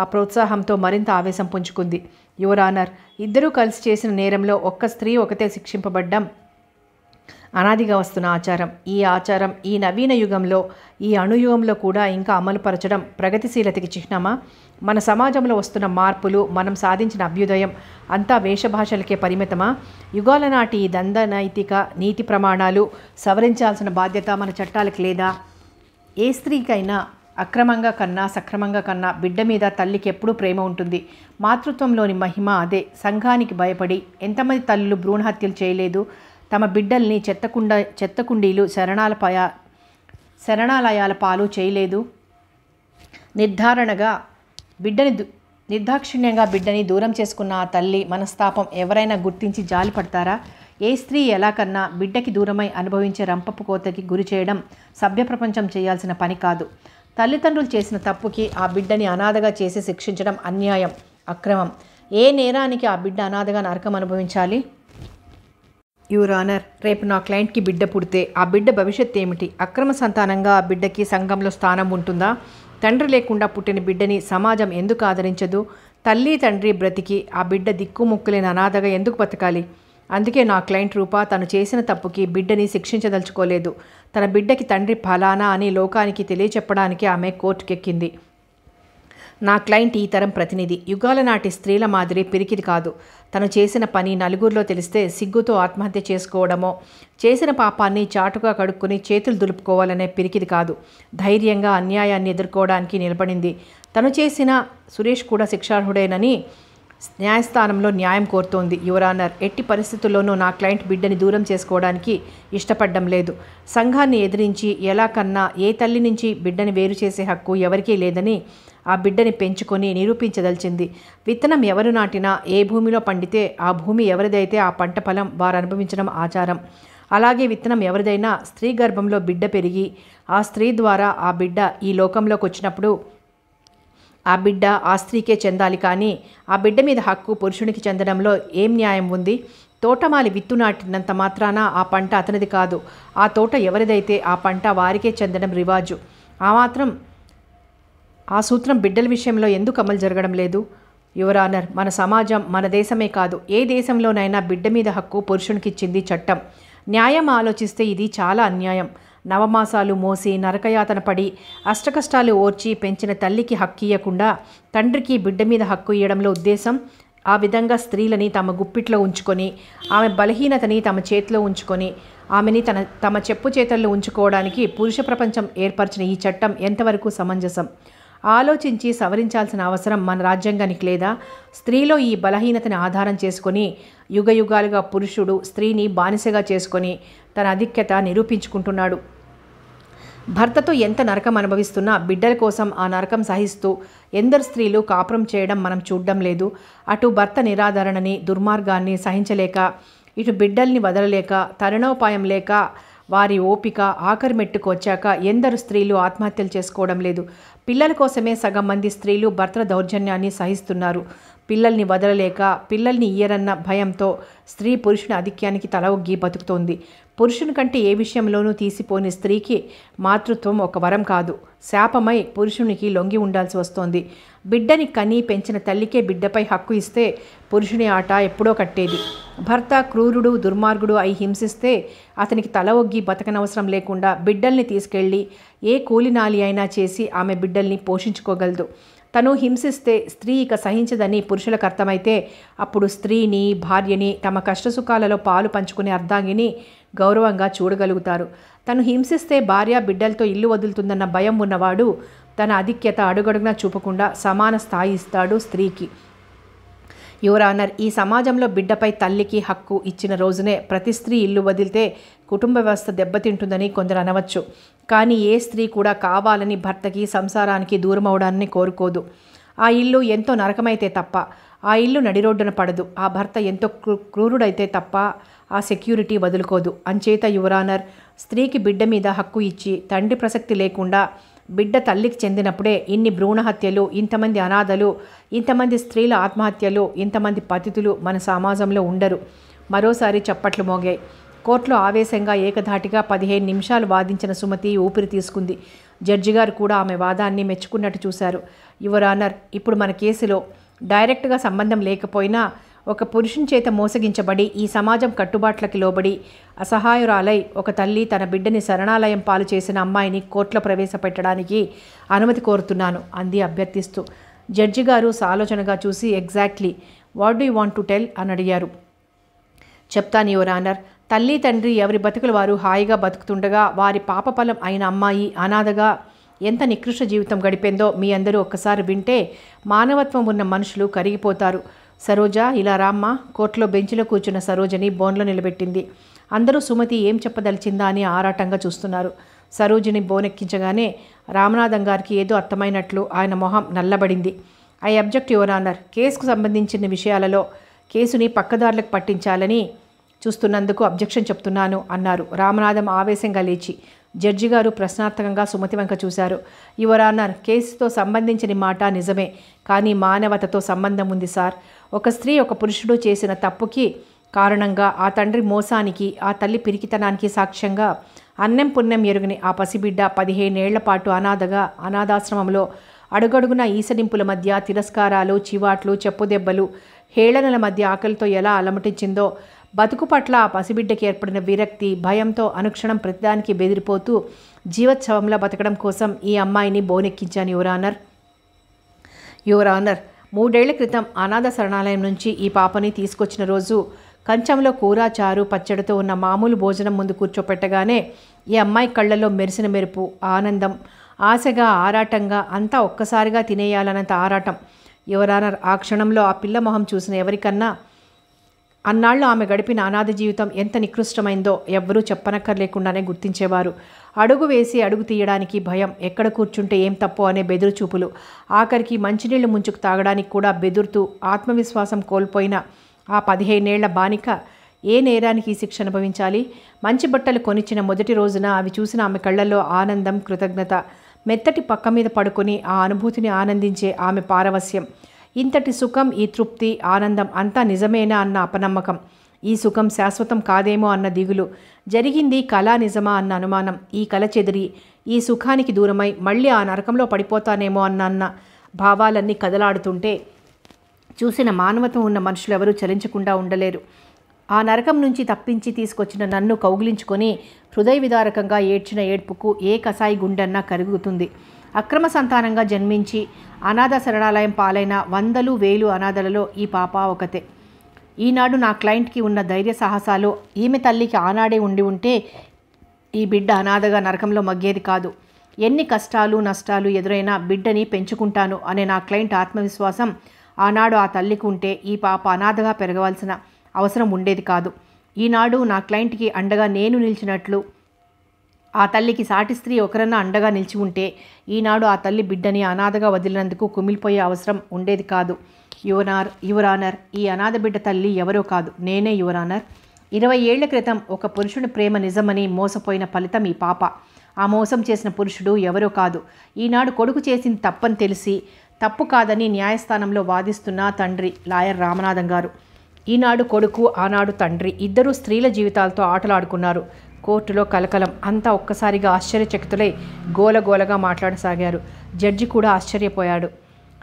ఆ ప్రోత్సాహంతో మరింత ఆవేశం పుంజుకుంది యువరానర్ ఇద్దరూ కలిసి చేసిన నేరంలో ఒక్క స్త్రీ ఒకతే శిక్షింపబడ్డం అనాదిగా వస్తున్న ఆచారం ఈ ఆచారం ఈ నవీన యుగంలో ఈ అణుయుగంలో కూడా ఇంకా అమలుపరచడం ప్రగతిశీలతకి చిహ్నమా మన సమాజంలో వస్తున్న మార్పులు మనం సాధించిన అభ్యుదయం అంతా వేషభాషలకే పరిమితమా యుగాల నాటి ఈ దంద నైతిక నీతి ప్రమాణాలు సవరించాల్సిన బాధ్యత మన చట్టాలకు లేదా ఏ స్త్రీకైనా అక్రమంగా కన్నా సక్రమంగా కన్నా బిడ్డ మీద తల్లికి ఎప్పుడూ ప్రేమ ఉంటుంది మాతృత్వంలోని మహిమ అదే సంఘానికి భయపడి ఎంతమంది తల్లులు భ్రూణహత్యలు చేయలేదు తమ బిడ్డల్ని చెత్తకుండ చెత్తకుండీలు శరణాల పయా శరణాలయాల పాలు చేయలేదు నిర్ధారణగా బిడ్డని నిర్దాక్షిణ్యంగా బిడ్డని దూరం చేసుకున్న ఆ తల్లి మనస్తాపం ఎవరైనా గుర్తించి జాలిపడతారా ఏ స్త్రీ ఎలా కన్నా బిడ్డకి దూరమై అనుభవించే రంపపు కోతకి గురి చేయడం సభ్య ప్రపంచం చేయాల్సిన పని కాదు తల్లిదండ్రులు చేసిన తప్పుకి ఆ బిడ్డని అనాథగా చేసి శిక్షించడం అన్యాయం అక్రమం ఏ నేరానికి ఆ బిడ్డ అనాథగా నరకం అనుభవించాలి యువర్ ఆనర్ రేపు నా క్లయింట్కి బిడ్డ పుడితే ఆ బిడ్డ భవిష్యత్ ఏమిటి అక్రమ సంతానంగా ఆ బిడ్డకి సంఘంలో స్థానం ఉంటుందా తండ్రి లేకుండా పుట్టిన బిడ్డని సమాజం ఎందుకు ఆదరించదు తల్లి తండ్రి బ్రతికి ఆ బిడ్డ దిక్కుముక్కులేని అనాథగా ఎందుకు బతకాలి అందుకే నా క్లయింట్ రూప తను చేసిన తప్పుకి బిడ్డని శిక్షించదలుచుకోలేదు తన బిడ్డకి తండ్రి ఫలానా అని లోకానికి తెలియచెప్పడానికి ఆమె కోర్టుకెక్కింది నా క్లయింట్ ఈ తరం ప్రతినిధి యుగాల నాటి స్త్రీల మాదిరి పిరికిది కాదు తను చేసిన పని నలుగురిలో తెలిస్తే సిగ్గుతో ఆత్మహత్య చేసుకోవడమో చేసిన పాపాన్ని చాటుగా కడుక్కుని చేతులు దులుపుకోవాలనే పిరికిది కాదు ధైర్యంగా అన్యాయాన్ని ఎదుర్కోవడానికి నిలబడింది తను చేసిన సురేష్ కూడా శిక్షార్హుడేనని న్యాయస్థానంలో న్యాయం కోరుతోంది యువరానర్ ఎట్టి పరిస్థితుల్లోనూ నా క్లయింట్ బిడ్డని దూరం చేసుకోవడానికి ఇష్టపడడం లేదు సంఘాన్ని ఎదిరించి ఎలా కన్నా ఏ తల్లి నుంచి బిడ్డని వేరు చేసే హక్కు ఎవరికీ లేదని ఆ బిడ్డని పెంచుకొని నిరూపించదలిచింది విత్తనం ఎవరు నాటినా ఏ భూమిలో పండితే ఆ భూమి ఎవరిదైతే ఆ పంట ఫలం వారు అనుభవించడం ఆచారం అలాగే విత్తనం ఎవరిదైనా స్త్రీ గర్భంలో బిడ్డ పెరిగి ఆ స్త్రీ ద్వారా ఆ బిడ్డ ఈ లోకంలోకి వచ్చినప్పుడు ఆ బిడ్డ ఆ స్త్రీకే చెందాలి కానీ ఆ బిడ్డ మీద హక్కు పురుషునికి చెందడంలో ఏం న్యాయం ఉంది తోటమాలి విత్తు నాటినంత మాత్రాన ఆ పంట అతనిది కాదు ఆ తోట ఎవరిదైతే ఆ పంట వారికే చెందడం రివాజు ఆ మాత్రం ఆ సూత్రం బిడ్డల విషయంలో ఎందుకు అమలు జరగడం లేదు యువరానర్ మన సమాజం మన దేశమే కాదు ఏ దేశంలోనైనా బిడ్డ మీద హక్కు పురుషునికి ఇచ్చింది చట్టం న్యాయం ఆలోచిస్తే ఇది చాలా అన్యాయం నవమాసాలు మోసి నరకయాతన పడి అష్టకష్టాలు ఓర్చి పెంచిన తల్లికి హక్కు ఇవ్వకుండా తండ్రికి బిడ్డ మీద హక్కు ఇవ్వడంలో ఉద్దేశం ఆ విధంగా స్త్రీలని తమ గుప్పిట్లో ఉంచుకొని ఆమె బలహీనతని తమ చేతిలో ఉంచుకొని ఆమెని తన తమ చెప్పు చేతల్లో ఉంచుకోవడానికి పురుష ప్రపంచం ఏర్పరిచిన ఈ చట్టం ఎంతవరకు సమంజసం ఆలోచించి సవరించాల్సిన అవసరం మన రాజ్యాంగానికి లేదా స్త్రీలో ఈ బలహీనతని ఆధారం చేసుకొని యుగాలుగా పురుషుడు స్త్రీని బానిసగా చేసుకొని తన అధిక్యత నిరూపించుకుంటున్నాడు భర్తతో ఎంత నరకం అనుభవిస్తున్నా బిడ్డల కోసం ఆ నరకం సహిస్తూ ఎందరు స్త్రీలు కాపురం చేయడం మనం చూడడం లేదు అటు భర్త నిరాదరణని దుర్మార్గాన్ని సహించలేక ఇటు బిడ్డల్ని వదలలేక తరుణోపాయం లేక వారి ఓపిక ఆఖరి మెట్టుకు వచ్చాక ఎందరు స్త్రీలు ఆత్మహత్యలు చేసుకోవడం లేదు పిల్లల కోసమే సగం మంది స్త్రీలు భర్త దౌర్జన్యాన్ని సహిస్తున్నారు పిల్లల్ని వదలలేక పిల్లల్ని ఇయ్యరన్న భయంతో స్త్రీ పురుషుని ఆధిక్యానికి తల ఒగ్గి బతుకుతోంది పురుషుని కంటే ఏ విషయంలోనూ తీసిపోని స్త్రీకి మాతృత్వం ఒక వరం కాదు శాపమై పురుషునికి లొంగి ఉండాల్సి వస్తోంది బిడ్డని కని పెంచిన తల్లికే బిడ్డపై హక్కు ఇస్తే పురుషుని ఆట ఎప్పుడో కట్టేది భర్త క్రూరుడు దుర్మార్గుడు అయి హింసిస్తే అతనికి తల ఒగ్గి బతకనవసరం లేకుండా బిడ్డల్ని తీసుకెళ్ళి ఏ కూలినాలి అయినా చేసి ఆమె బిడ్డల్ని పోషించుకోగలదు తను హింసిస్తే స్త్రీ ఇక సహించదని పురుషులకు అర్థమైతే అప్పుడు స్త్రీని భార్యని తమ కష్టసుఖాలలో పాలు పంచుకునే అర్ధాంగిని గౌరవంగా చూడగలుగుతారు తను హింసిస్తే భార్య బిడ్డలతో ఇల్లు వదులుతుందన్న భయం ఉన్నవాడు తన ఆధిక్యత అడుగడుగునా చూపకుండా సమాన స్థాయి ఇస్తాడు స్త్రీకి యువర్ ఆనర్ ఈ సమాజంలో బిడ్డపై తల్లికి హక్కు ఇచ్చిన రోజునే ప్రతి స్త్రీ ఇల్లు వదిలితే కుటుంబ వ్యవస్థ దెబ్బతింటుందని కొందరు అనవచ్చు కానీ ఏ స్త్రీ కూడా కావాలని భర్తకి సంసారానికి దూరం అవడాన్ని కోరుకోదు ఆ ఇల్లు ఎంతో నరకమైతే తప్ప ఆ ఇల్లు నడిరోడ్డున పడదు ఆ భర్త ఎంతో క్రూరుడైతే తప్ప ఆ సెక్యూరిటీ వదులుకోదు అంచేత యువరానర్ స్త్రీకి బిడ్డ మీద హక్కు ఇచ్చి తండ్రి ప్రసక్తి లేకుండా బిడ్డ తల్లికి చెందినప్పుడే ఇన్ని భ్రూణ హత్యలు ఇంతమంది అనాథలు ఇంతమంది స్త్రీల ఆత్మహత్యలు ఇంతమంది పతితులు మన సమాజంలో ఉండరు మరోసారి చప్పట్లు మోగాయి కోర్టులో ఆవేశంగా ఏకధాటిగా పదిహేను నిమిషాలు వాదించిన సుమతి ఊపిరి తీసుకుంది జడ్జి గారు కూడా ఆమె వాదాన్ని మెచ్చుకున్నట్టు చూశారు యువర్ ఆనర్ ఇప్పుడు మన కేసులో డైరెక్ట్గా సంబంధం లేకపోయినా ఒక పురుషుని చేత మోసగించబడి ఈ సమాజం కట్టుబాట్లకి లోబడి అసహాయురాలై ఒక తల్లి తన బిడ్డని శరణాలయం పాలు చేసిన అమ్మాయిని కోర్టులో ప్రవేశపెట్టడానికి అనుమతి కోరుతున్నాను అంది అభ్యర్థిస్తూ జడ్జి గారు సాలోచనగా చూసి exactly what do want to tell అని అడిగారు చెప్తాను యువర్ ఆనర్ తల్లి తండ్రి ఎవరి బతుకులు వారు హాయిగా బతుకుతుండగా వారి పాపఫలం అయిన అమ్మాయి అనాథగా ఎంత నికృష్ట జీవితం గడిపేందో మీ అందరూ ఒక్కసారి వింటే మానవత్వం ఉన్న మనుషులు కరిగిపోతారు సరోజ ఇలా రామ్మ కోర్టులో బెంచ్లో కూర్చున్న సరోజని బోన్లో నిలబెట్టింది అందరూ సుమతి ఏం చెప్పదలిచిందా అని ఆరాటంగా చూస్తున్నారు సరోజిని బోనెక్కించగానే రామనాథం గారికి ఏదో అర్థమైనట్లు ఆయన మొహం నల్లబడింది ఐ అబ్జెక్ట్ యువర్ ఆనర్ కేసుకు సంబంధించిన విషయాలలో కేసుని పక్కదారులకు పట్టించాలని చూస్తున్నందుకు అబ్జెక్షన్ చెప్తున్నాను అన్నారు రామనాథం ఆవేశంగా లేచి జడ్జి గారు ప్రశ్నార్థకంగా సుమతి వంక చూశారు యువరానర్ కేసుతో సంబంధించిన మాట నిజమే కానీ మానవతతో సంబంధం ఉంది సార్ ఒక స్త్రీ ఒక పురుషుడు చేసిన తప్పుకి కారణంగా ఆ తండ్రి మోసానికి ఆ తల్లి పిరికితనానికి సాక్ష్యంగా అన్నం పుణ్యం ఎరుగని ఆ పసిబిడ్డ పదిహేనేళ్ల పాటు అనాథగా అనాథాశ్రమంలో అడుగడుగున ఈసడింపుల మధ్య తిరస్కారాలు చివాట్లు చెప్పుదెబ్బలు హేళనల మధ్య ఆకలితో ఎలా అలమటించిందో బతుకు పట్ల ఆ పసిబిడ్డకి ఏర్పడిన విరక్తి భయంతో అనుక్షణం ప్రతిదానికి బెదిరిపోతూ జీవోత్సవంలో బతకడం కోసం ఈ అమ్మాయిని బోనెక్కించాను యువరానర్ యువరానర్ మూడేళ్ల క్రితం అనాథ శరణాలయం నుంచి ఈ పాపని తీసుకొచ్చిన రోజు కంచంలో కూర చారు పచ్చడితో ఉన్న మామూలు భోజనం ముందు కూర్చోపెట్టగానే ఈ అమ్మాయి కళ్ళల్లో మెరిసిన మెరుపు ఆనందం ఆశగా ఆరాటంగా అంతా ఒక్కసారిగా తినేయాలన్నంత ఆరాటం యువరానర్ ఆ క్షణంలో ఆ పిల్ల మొహం చూసిన ఎవరికన్నా అన్నాళ్ళు ఆమె గడిపిన అనాథ జీవితం ఎంత నికృష్టమైందో ఎవ్వరూ చెప్పనక్కర్లేకుండానే గుర్తించేవారు అడుగు వేసి అడుగు తీయడానికి భయం ఎక్కడ కూర్చుంటే ఏం తప్పు అనే బెదురు చూపులు ఆఖరికి మంచినీళ్లు ముంచుకు తాగడానికి కూడా బెదురుతూ ఆత్మవిశ్వాసం కోల్పోయిన ఆ పదిహేనేళ్ల బానిక ఏ నేరానికి శిక్ష అనుభవించాలి మంచి బట్టలు కొనిచ్చిన మొదటి రోజున అవి చూసిన ఆమె కళ్ళల్లో ఆనందం కృతజ్ఞత మెత్తటి పక్క మీద పడుకొని ఆ అనుభూతిని ఆనందించే ఆమె పారవస్యం ఇంతటి సుఖం ఈ తృప్తి ఆనందం అంతా నిజమేనా అన్న అపనమ్మకం ఈ సుఖం శాశ్వతం కాదేమో అన్న దిగులు జరిగింది కళా నిజమా అన్న అనుమానం ఈ కళ చెదిరి ఈ సుఖానికి దూరమై మళ్ళీ ఆ నరకంలో పడిపోతానేమో అన్న అన్న భావాలన్నీ కదలాడుతుంటే చూసిన మానవత్వం ఉన్న మనుషులు ఎవరూ చలించకుండా ఉండలేరు ఆ నరకం నుంచి తప్పించి తీసుకొచ్చిన నన్ను కౌగిలించుకొని హృదయ విదారకంగా ఏడ్చిన ఏడ్పుకు ఏ కసాయి గుండన్నా కరుగుతుంది అక్రమ సంతానంగా జన్మించి అనాథ శరణాలయం పాలైన వందలు వేలు అనాథలలో ఈ పాప ఒకతే ఈనాడు నా క్లయింట్కి ఉన్న ధైర్య సాహసాలు ఈమె తల్లికి ఆనాడే ఉండి ఉంటే ఈ బిడ్డ అనాథగా నరకంలో మగ్గేది కాదు ఎన్ని కష్టాలు నష్టాలు ఎదురైనా బిడ్డని పెంచుకుంటాను అనే నా క్లయింట్ ఆత్మవిశ్వాసం ఆనాడు ఆ తల్లికి ఉంటే ఈ పాప అనాథగా పెరగవలసిన అవసరం ఉండేది కాదు ఈనాడు నా క్లయింట్కి అండగా నేను నిలిచినట్లు ఆ తల్లికి సాటి స్త్రీ ఒకరన్నా అండగా నిలిచి ఉంటే ఈనాడు ఆ తల్లి బిడ్డని అనాథగా వదిలినందుకు కుమిలిపోయే అవసరం ఉండేది కాదు యువనార్ యువరానర్ ఈ అనాథ బిడ్డ తల్లి ఎవరో కాదు నేనే యువరానర్ ఇరవై ఏళ్ల క్రితం ఒక పురుషుడి ప్రేమ నిజమని మోసపోయిన ఫలితం ఈ పాప ఆ మోసం చేసిన పురుషుడు ఎవరో కాదు ఈనాడు కొడుకు చేసింది తప్పని తెలిసి తప్పు కాదని న్యాయస్థానంలో వాదిస్తున్న తండ్రి లాయర్ రామనాథం గారు ఈనాడు కొడుకు ఆనాడు తండ్రి ఇద్దరు స్త్రీల జీవితాలతో ఆటలాడుకున్నారు కోర్టులో కలకలం అంతా ఒక్కసారిగా ఆశ్చర్యచకితులై గోలగోలగా మాట్లాడసాగారు జడ్జి కూడా ఆశ్చర్యపోయాడు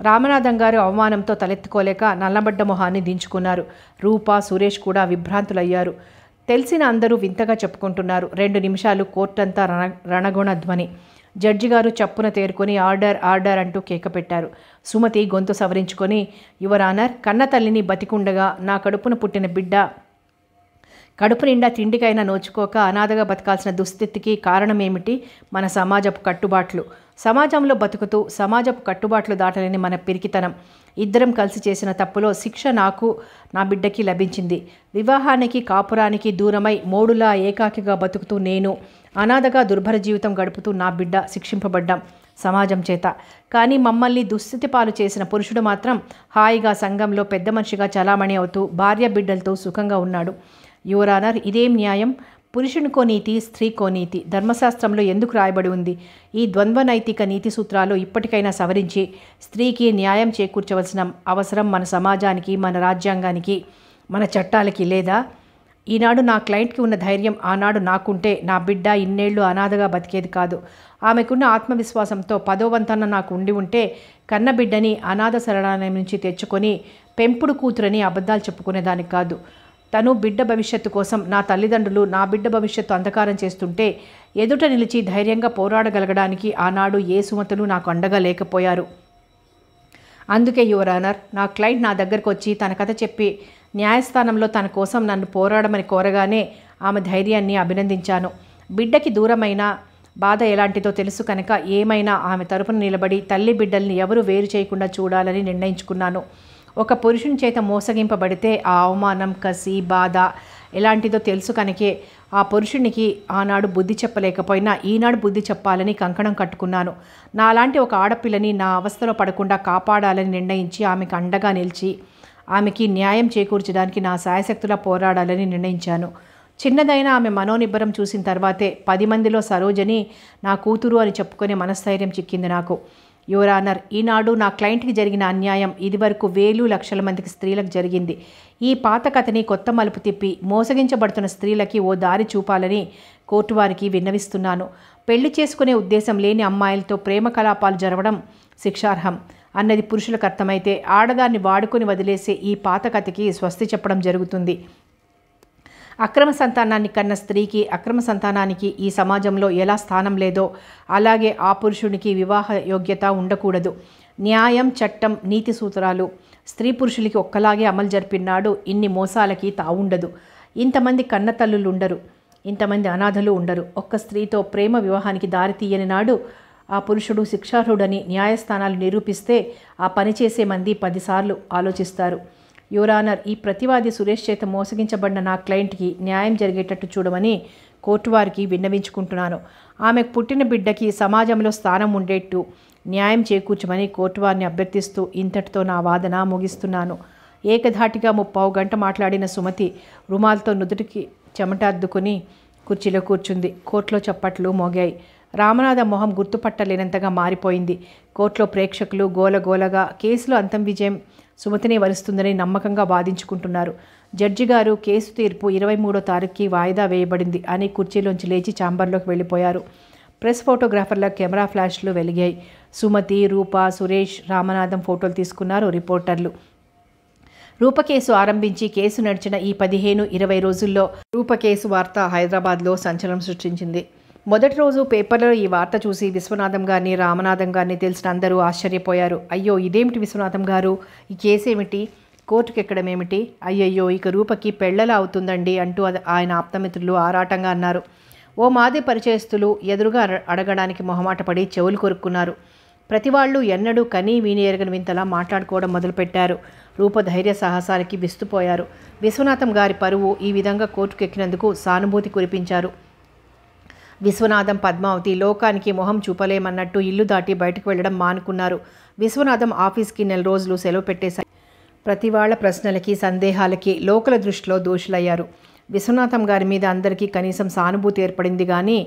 రామనాథం గారు అవమానంతో తలెత్తుకోలేక నల్లబడ్డ మొహాన్ని దించుకున్నారు రూపా సురేష్ కూడా విభ్రాంతులయ్యారు తెలిసిన అందరూ వింతగా చెప్పుకుంటున్నారు రెండు నిమిషాలు కోర్టంతా రణ ధ్వని జడ్జి గారు చప్పున తేరుకొని ఆర్డర్ ఆర్డర్ అంటూ కేక పెట్టారు సుమతి గొంతు సవరించుకొని యువరానర్ కన్నతల్లిని బతికుండగా నా కడుపున పుట్టిన బిడ్డ కడుపు నిండా తిండికైనా నోచుకోక అనాథగా బతకాల్సిన దుస్థితికి కారణమేమిటి మన సమాజపు కట్టుబాట్లు సమాజంలో బతుకుతూ సమాజపు కట్టుబాట్లు దాటలేని మన పిరికితనం ఇద్దరం కలిసి చేసిన తప్పులో శిక్ష నాకు నా బిడ్డకి లభించింది వివాహానికి కాపురానికి దూరమై మోడులా ఏకాకిగా బతుకుతూ నేను అనాథగా దుర్భర జీవితం గడుపుతూ నా బిడ్డ శిక్షింపబడ్డాం సమాజం చేత కానీ మమ్మల్ని దుస్థితి పాలు చేసిన పురుషుడు మాత్రం హాయిగా సంఘంలో పెద్ద మనిషిగా చలామణి అవుతూ భార్య బిడ్డలతో సుఖంగా ఉన్నాడు యువరానర్ ఇదేం న్యాయం పురుషునికో నీతి స్త్రీకో నీతి ధర్మశాస్త్రంలో ఎందుకు రాయబడి ఉంది ఈ ద్వంద్వ నైతిక నీతి సూత్రాలు ఇప్పటికైనా సవరించి స్త్రీకి న్యాయం చేకూర్చవలసిన అవసరం మన సమాజానికి మన రాజ్యాంగానికి మన చట్టాలకి లేదా ఈనాడు నా క్లయింట్కి ఉన్న ధైర్యం ఆనాడు నాకుంటే నా బిడ్డ ఇన్నేళ్లు అనాథగా బతికేది కాదు ఆమెకున్న ఆత్మవిశ్వాసంతో పదోవంతన నాకు ఉండి ఉంటే కన్నబిడ్డని అనాథ శరణాలయం నుంచి తెచ్చుకొని పెంపుడు కూతురని అబద్ధాలు చెప్పుకునేదానికి కాదు తను బిడ్డ భవిష్యత్తు కోసం నా తల్లిదండ్రులు నా బిడ్డ భవిష్యత్తు అంధకారం చేస్తుంటే ఎదుట నిలిచి ధైర్యంగా పోరాడగలగడానికి ఆనాడు ఏ సుమతులు నాకు అండగా లేకపోయారు అందుకే యువర్ ఆనర్ నా క్లయింట్ నా దగ్గరకు వచ్చి తన కథ చెప్పి న్యాయస్థానంలో తన కోసం నన్ను పోరాడమని కోరగానే ఆమె ధైర్యాన్ని అభినందించాను బిడ్డకి దూరమైన బాధ ఎలాంటిదో తెలుసు కనుక ఏమైనా ఆమె తరపున నిలబడి తల్లి బిడ్డల్ని ఎవరు వేరు చేయకుండా చూడాలని నిర్ణయించుకున్నాను ఒక పురుషుని చేత మోసగింపబడితే ఆ అవమానం కసి బాధ ఎలాంటిదో తెలుసు కనుకే ఆ పురుషునికి ఆనాడు బుద్ధి చెప్పలేకపోయినా ఈనాడు బుద్ధి చెప్పాలని కంకణం కట్టుకున్నాను నాలాంటి ఒక ఆడపిల్లని నా అవస్థలో పడకుండా కాపాడాలని నిర్ణయించి ఆమెకు అండగా నిలిచి ఆమెకి న్యాయం చేకూర్చడానికి నా సాయశక్తులా పోరాడాలని నిర్ణయించాను చిన్నదైన ఆమె మనోనిబ్బరం చూసిన తర్వాతే పది మందిలో సరోజని నా కూతురు అని చెప్పుకునే మనస్థైర్యం చిక్కింది నాకు యువరానర్ ఈనాడు నా క్లయింట్కి జరిగిన అన్యాయం ఇదివరకు వేలు లక్షల మందికి స్త్రీలకు జరిగింది ఈ పాత కథని కొత్త మలుపు తిప్పి మోసగించబడుతున్న స్త్రీలకి ఓ దారి చూపాలని కోర్టు వారికి విన్నవిస్తున్నాను పెళ్లి చేసుకునే ఉద్దేశం లేని అమ్మాయిలతో ప్రేమ కలాపాలు జరగడం శిక్షార్హం అన్నది పురుషులకు అర్థమైతే ఆడదాన్ని వాడుకొని వదిలేసే ఈ పాత కథకి స్వస్తి చెప్పడం జరుగుతుంది అక్రమ సంతానాన్ని కన్న స్త్రీకి అక్రమ సంతానానికి ఈ సమాజంలో ఎలా స్థానం లేదో అలాగే ఆ పురుషునికి వివాహ యోగ్యత ఉండకూడదు న్యాయం చట్టం నీతి సూత్రాలు స్త్రీ పురుషులకి ఒక్కలాగే అమలు జరిపినాడు ఇన్ని మోసాలకి తావుండదు ఇంతమంది కన్నతల్లులు ఉండరు ఇంతమంది అనాథలు ఉండరు ఒక్క స్త్రీతో ప్రేమ వివాహానికి దారితీయని నాడు ఆ పురుషుడు శిక్షార్హుడని న్యాయస్థానాలు నిరూపిస్తే ఆ పనిచేసే మంది పదిసార్లు ఆలోచిస్తారు యువరానర్ ఈ ప్రతివాది సురేష్ చేత మోసగించబడిన నా క్లయింట్కి న్యాయం జరిగేటట్టు చూడమని కోర్టు వారికి విన్నవించుకుంటున్నాను ఆమె పుట్టిన బిడ్డకి సమాజంలో స్థానం ఉండేట్టు న్యాయం చేకూర్చమని కోర్టు వారిని అభ్యర్థిస్తూ ఇంతటితో నా వాదన ముగిస్తున్నాను ఏకధాటిగా ముప్పావు గంట మాట్లాడిన సుమతి రుమాల్తో నుదుటికి చెమటార్దుకుని కుర్చీలో కూర్చుంది కోర్టులో చప్పట్లు మోగాయి రామనాథ మొహం గుర్తుపట్టలేనంతగా మారిపోయింది కోర్టులో ప్రేక్షకులు గోలగోలగా కేసులో అంతం విజయం సుమతినే వరిస్తుందని నమ్మకంగా వాదించుకుంటున్నారు జడ్జి గారు కేసు తీర్పు ఇరవై మూడో తారీఖుకి వాయిదా వేయబడింది అని కుర్చీలోంచి లేచి ఛాంబర్లోకి వెళ్ళిపోయారు ప్రెస్ ఫోటోగ్రాఫర్ల కెమెరా ఫ్లాష్లు వెలిగాయి సుమతి రూప సురేష్ రామనాథం ఫోటోలు తీసుకున్నారు రిపోర్టర్లు రూపకేసు ఆరంభించి కేసు నడిచిన ఈ పదిహేను ఇరవై రోజుల్లో రూపకేసు వార్త హైదరాబాద్లో సంచలనం సృష్టించింది మొదటి రోజు పేపర్లో ఈ వార్త చూసి విశ్వనాథం గారిని రామనాథం గారిని తెలిసిన అందరూ ఆశ్చర్యపోయారు అయ్యో ఇదేమిటి విశ్వనాథం గారు ఈ కేసు ఏమిటి ఎక్కడం ఏమిటి అయ్యయ్యో ఇక రూపకి పెళ్ళల అవుతుందండి అంటూ ఆయన ఆప్తమిత్రులు ఆరాటంగా అన్నారు ఓ మాది పరిచయస్తులు ఎదురుగా అడగడానికి మొహమాటపడి చెవులు కొరుక్కున్నారు ప్రతి వాళ్ళు ఎన్నడూ కనీ వీని ఎరగని వింతలా మాట్లాడుకోవడం మొదలుపెట్టారు రూపధైర్య సాహసాలకి విస్తుపోయారు విశ్వనాథం గారి పరువు ఈ విధంగా కోర్టుకెక్కినందుకు సానుభూతి కురిపించారు విశ్వనాథం పద్మావతి లోకానికి మొహం చూపలేమన్నట్టు ఇల్లు దాటి బయటకు వెళ్లడం మానుకున్నారు విశ్వనాథం ఆఫీస్కి నెల రోజులు సెలవు పెట్టేశారు ప్రతి వాళ్ళ ప్రశ్నలకి సందేహాలకి లోకల దృష్టిలో దోషులయ్యారు విశ్వనాథం గారి మీద అందరికీ కనీసం సానుభూతి ఏర్పడింది కానీ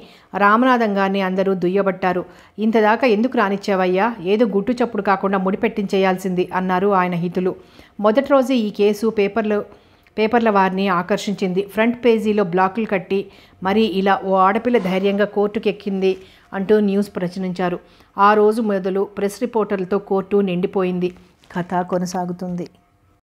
రామనాథం గారిని అందరూ దుయ్యబట్టారు ఇంతదాకా ఎందుకు రానిచ్చావయ్యా ఏదో గుట్టు చప్పుడు కాకుండా ముడిపెట్టించేయాల్సింది అన్నారు ఆయన హితులు మొదటి రోజు ఈ కేసు పేపర్లు పేపర్ల వారిని ఆకర్షించింది ఫ్రంట్ పేజీలో బ్లాకులు కట్టి మరీ ఇలా ఓ ఆడపిల్ల ధైర్యంగా కోర్టుకెక్కింది అంటూ న్యూస్ ప్రచురించారు ఆ రోజు మొదలు ప్రెస్ రిపోర్టర్లతో కోర్టు నిండిపోయింది కథ కొనసాగుతుంది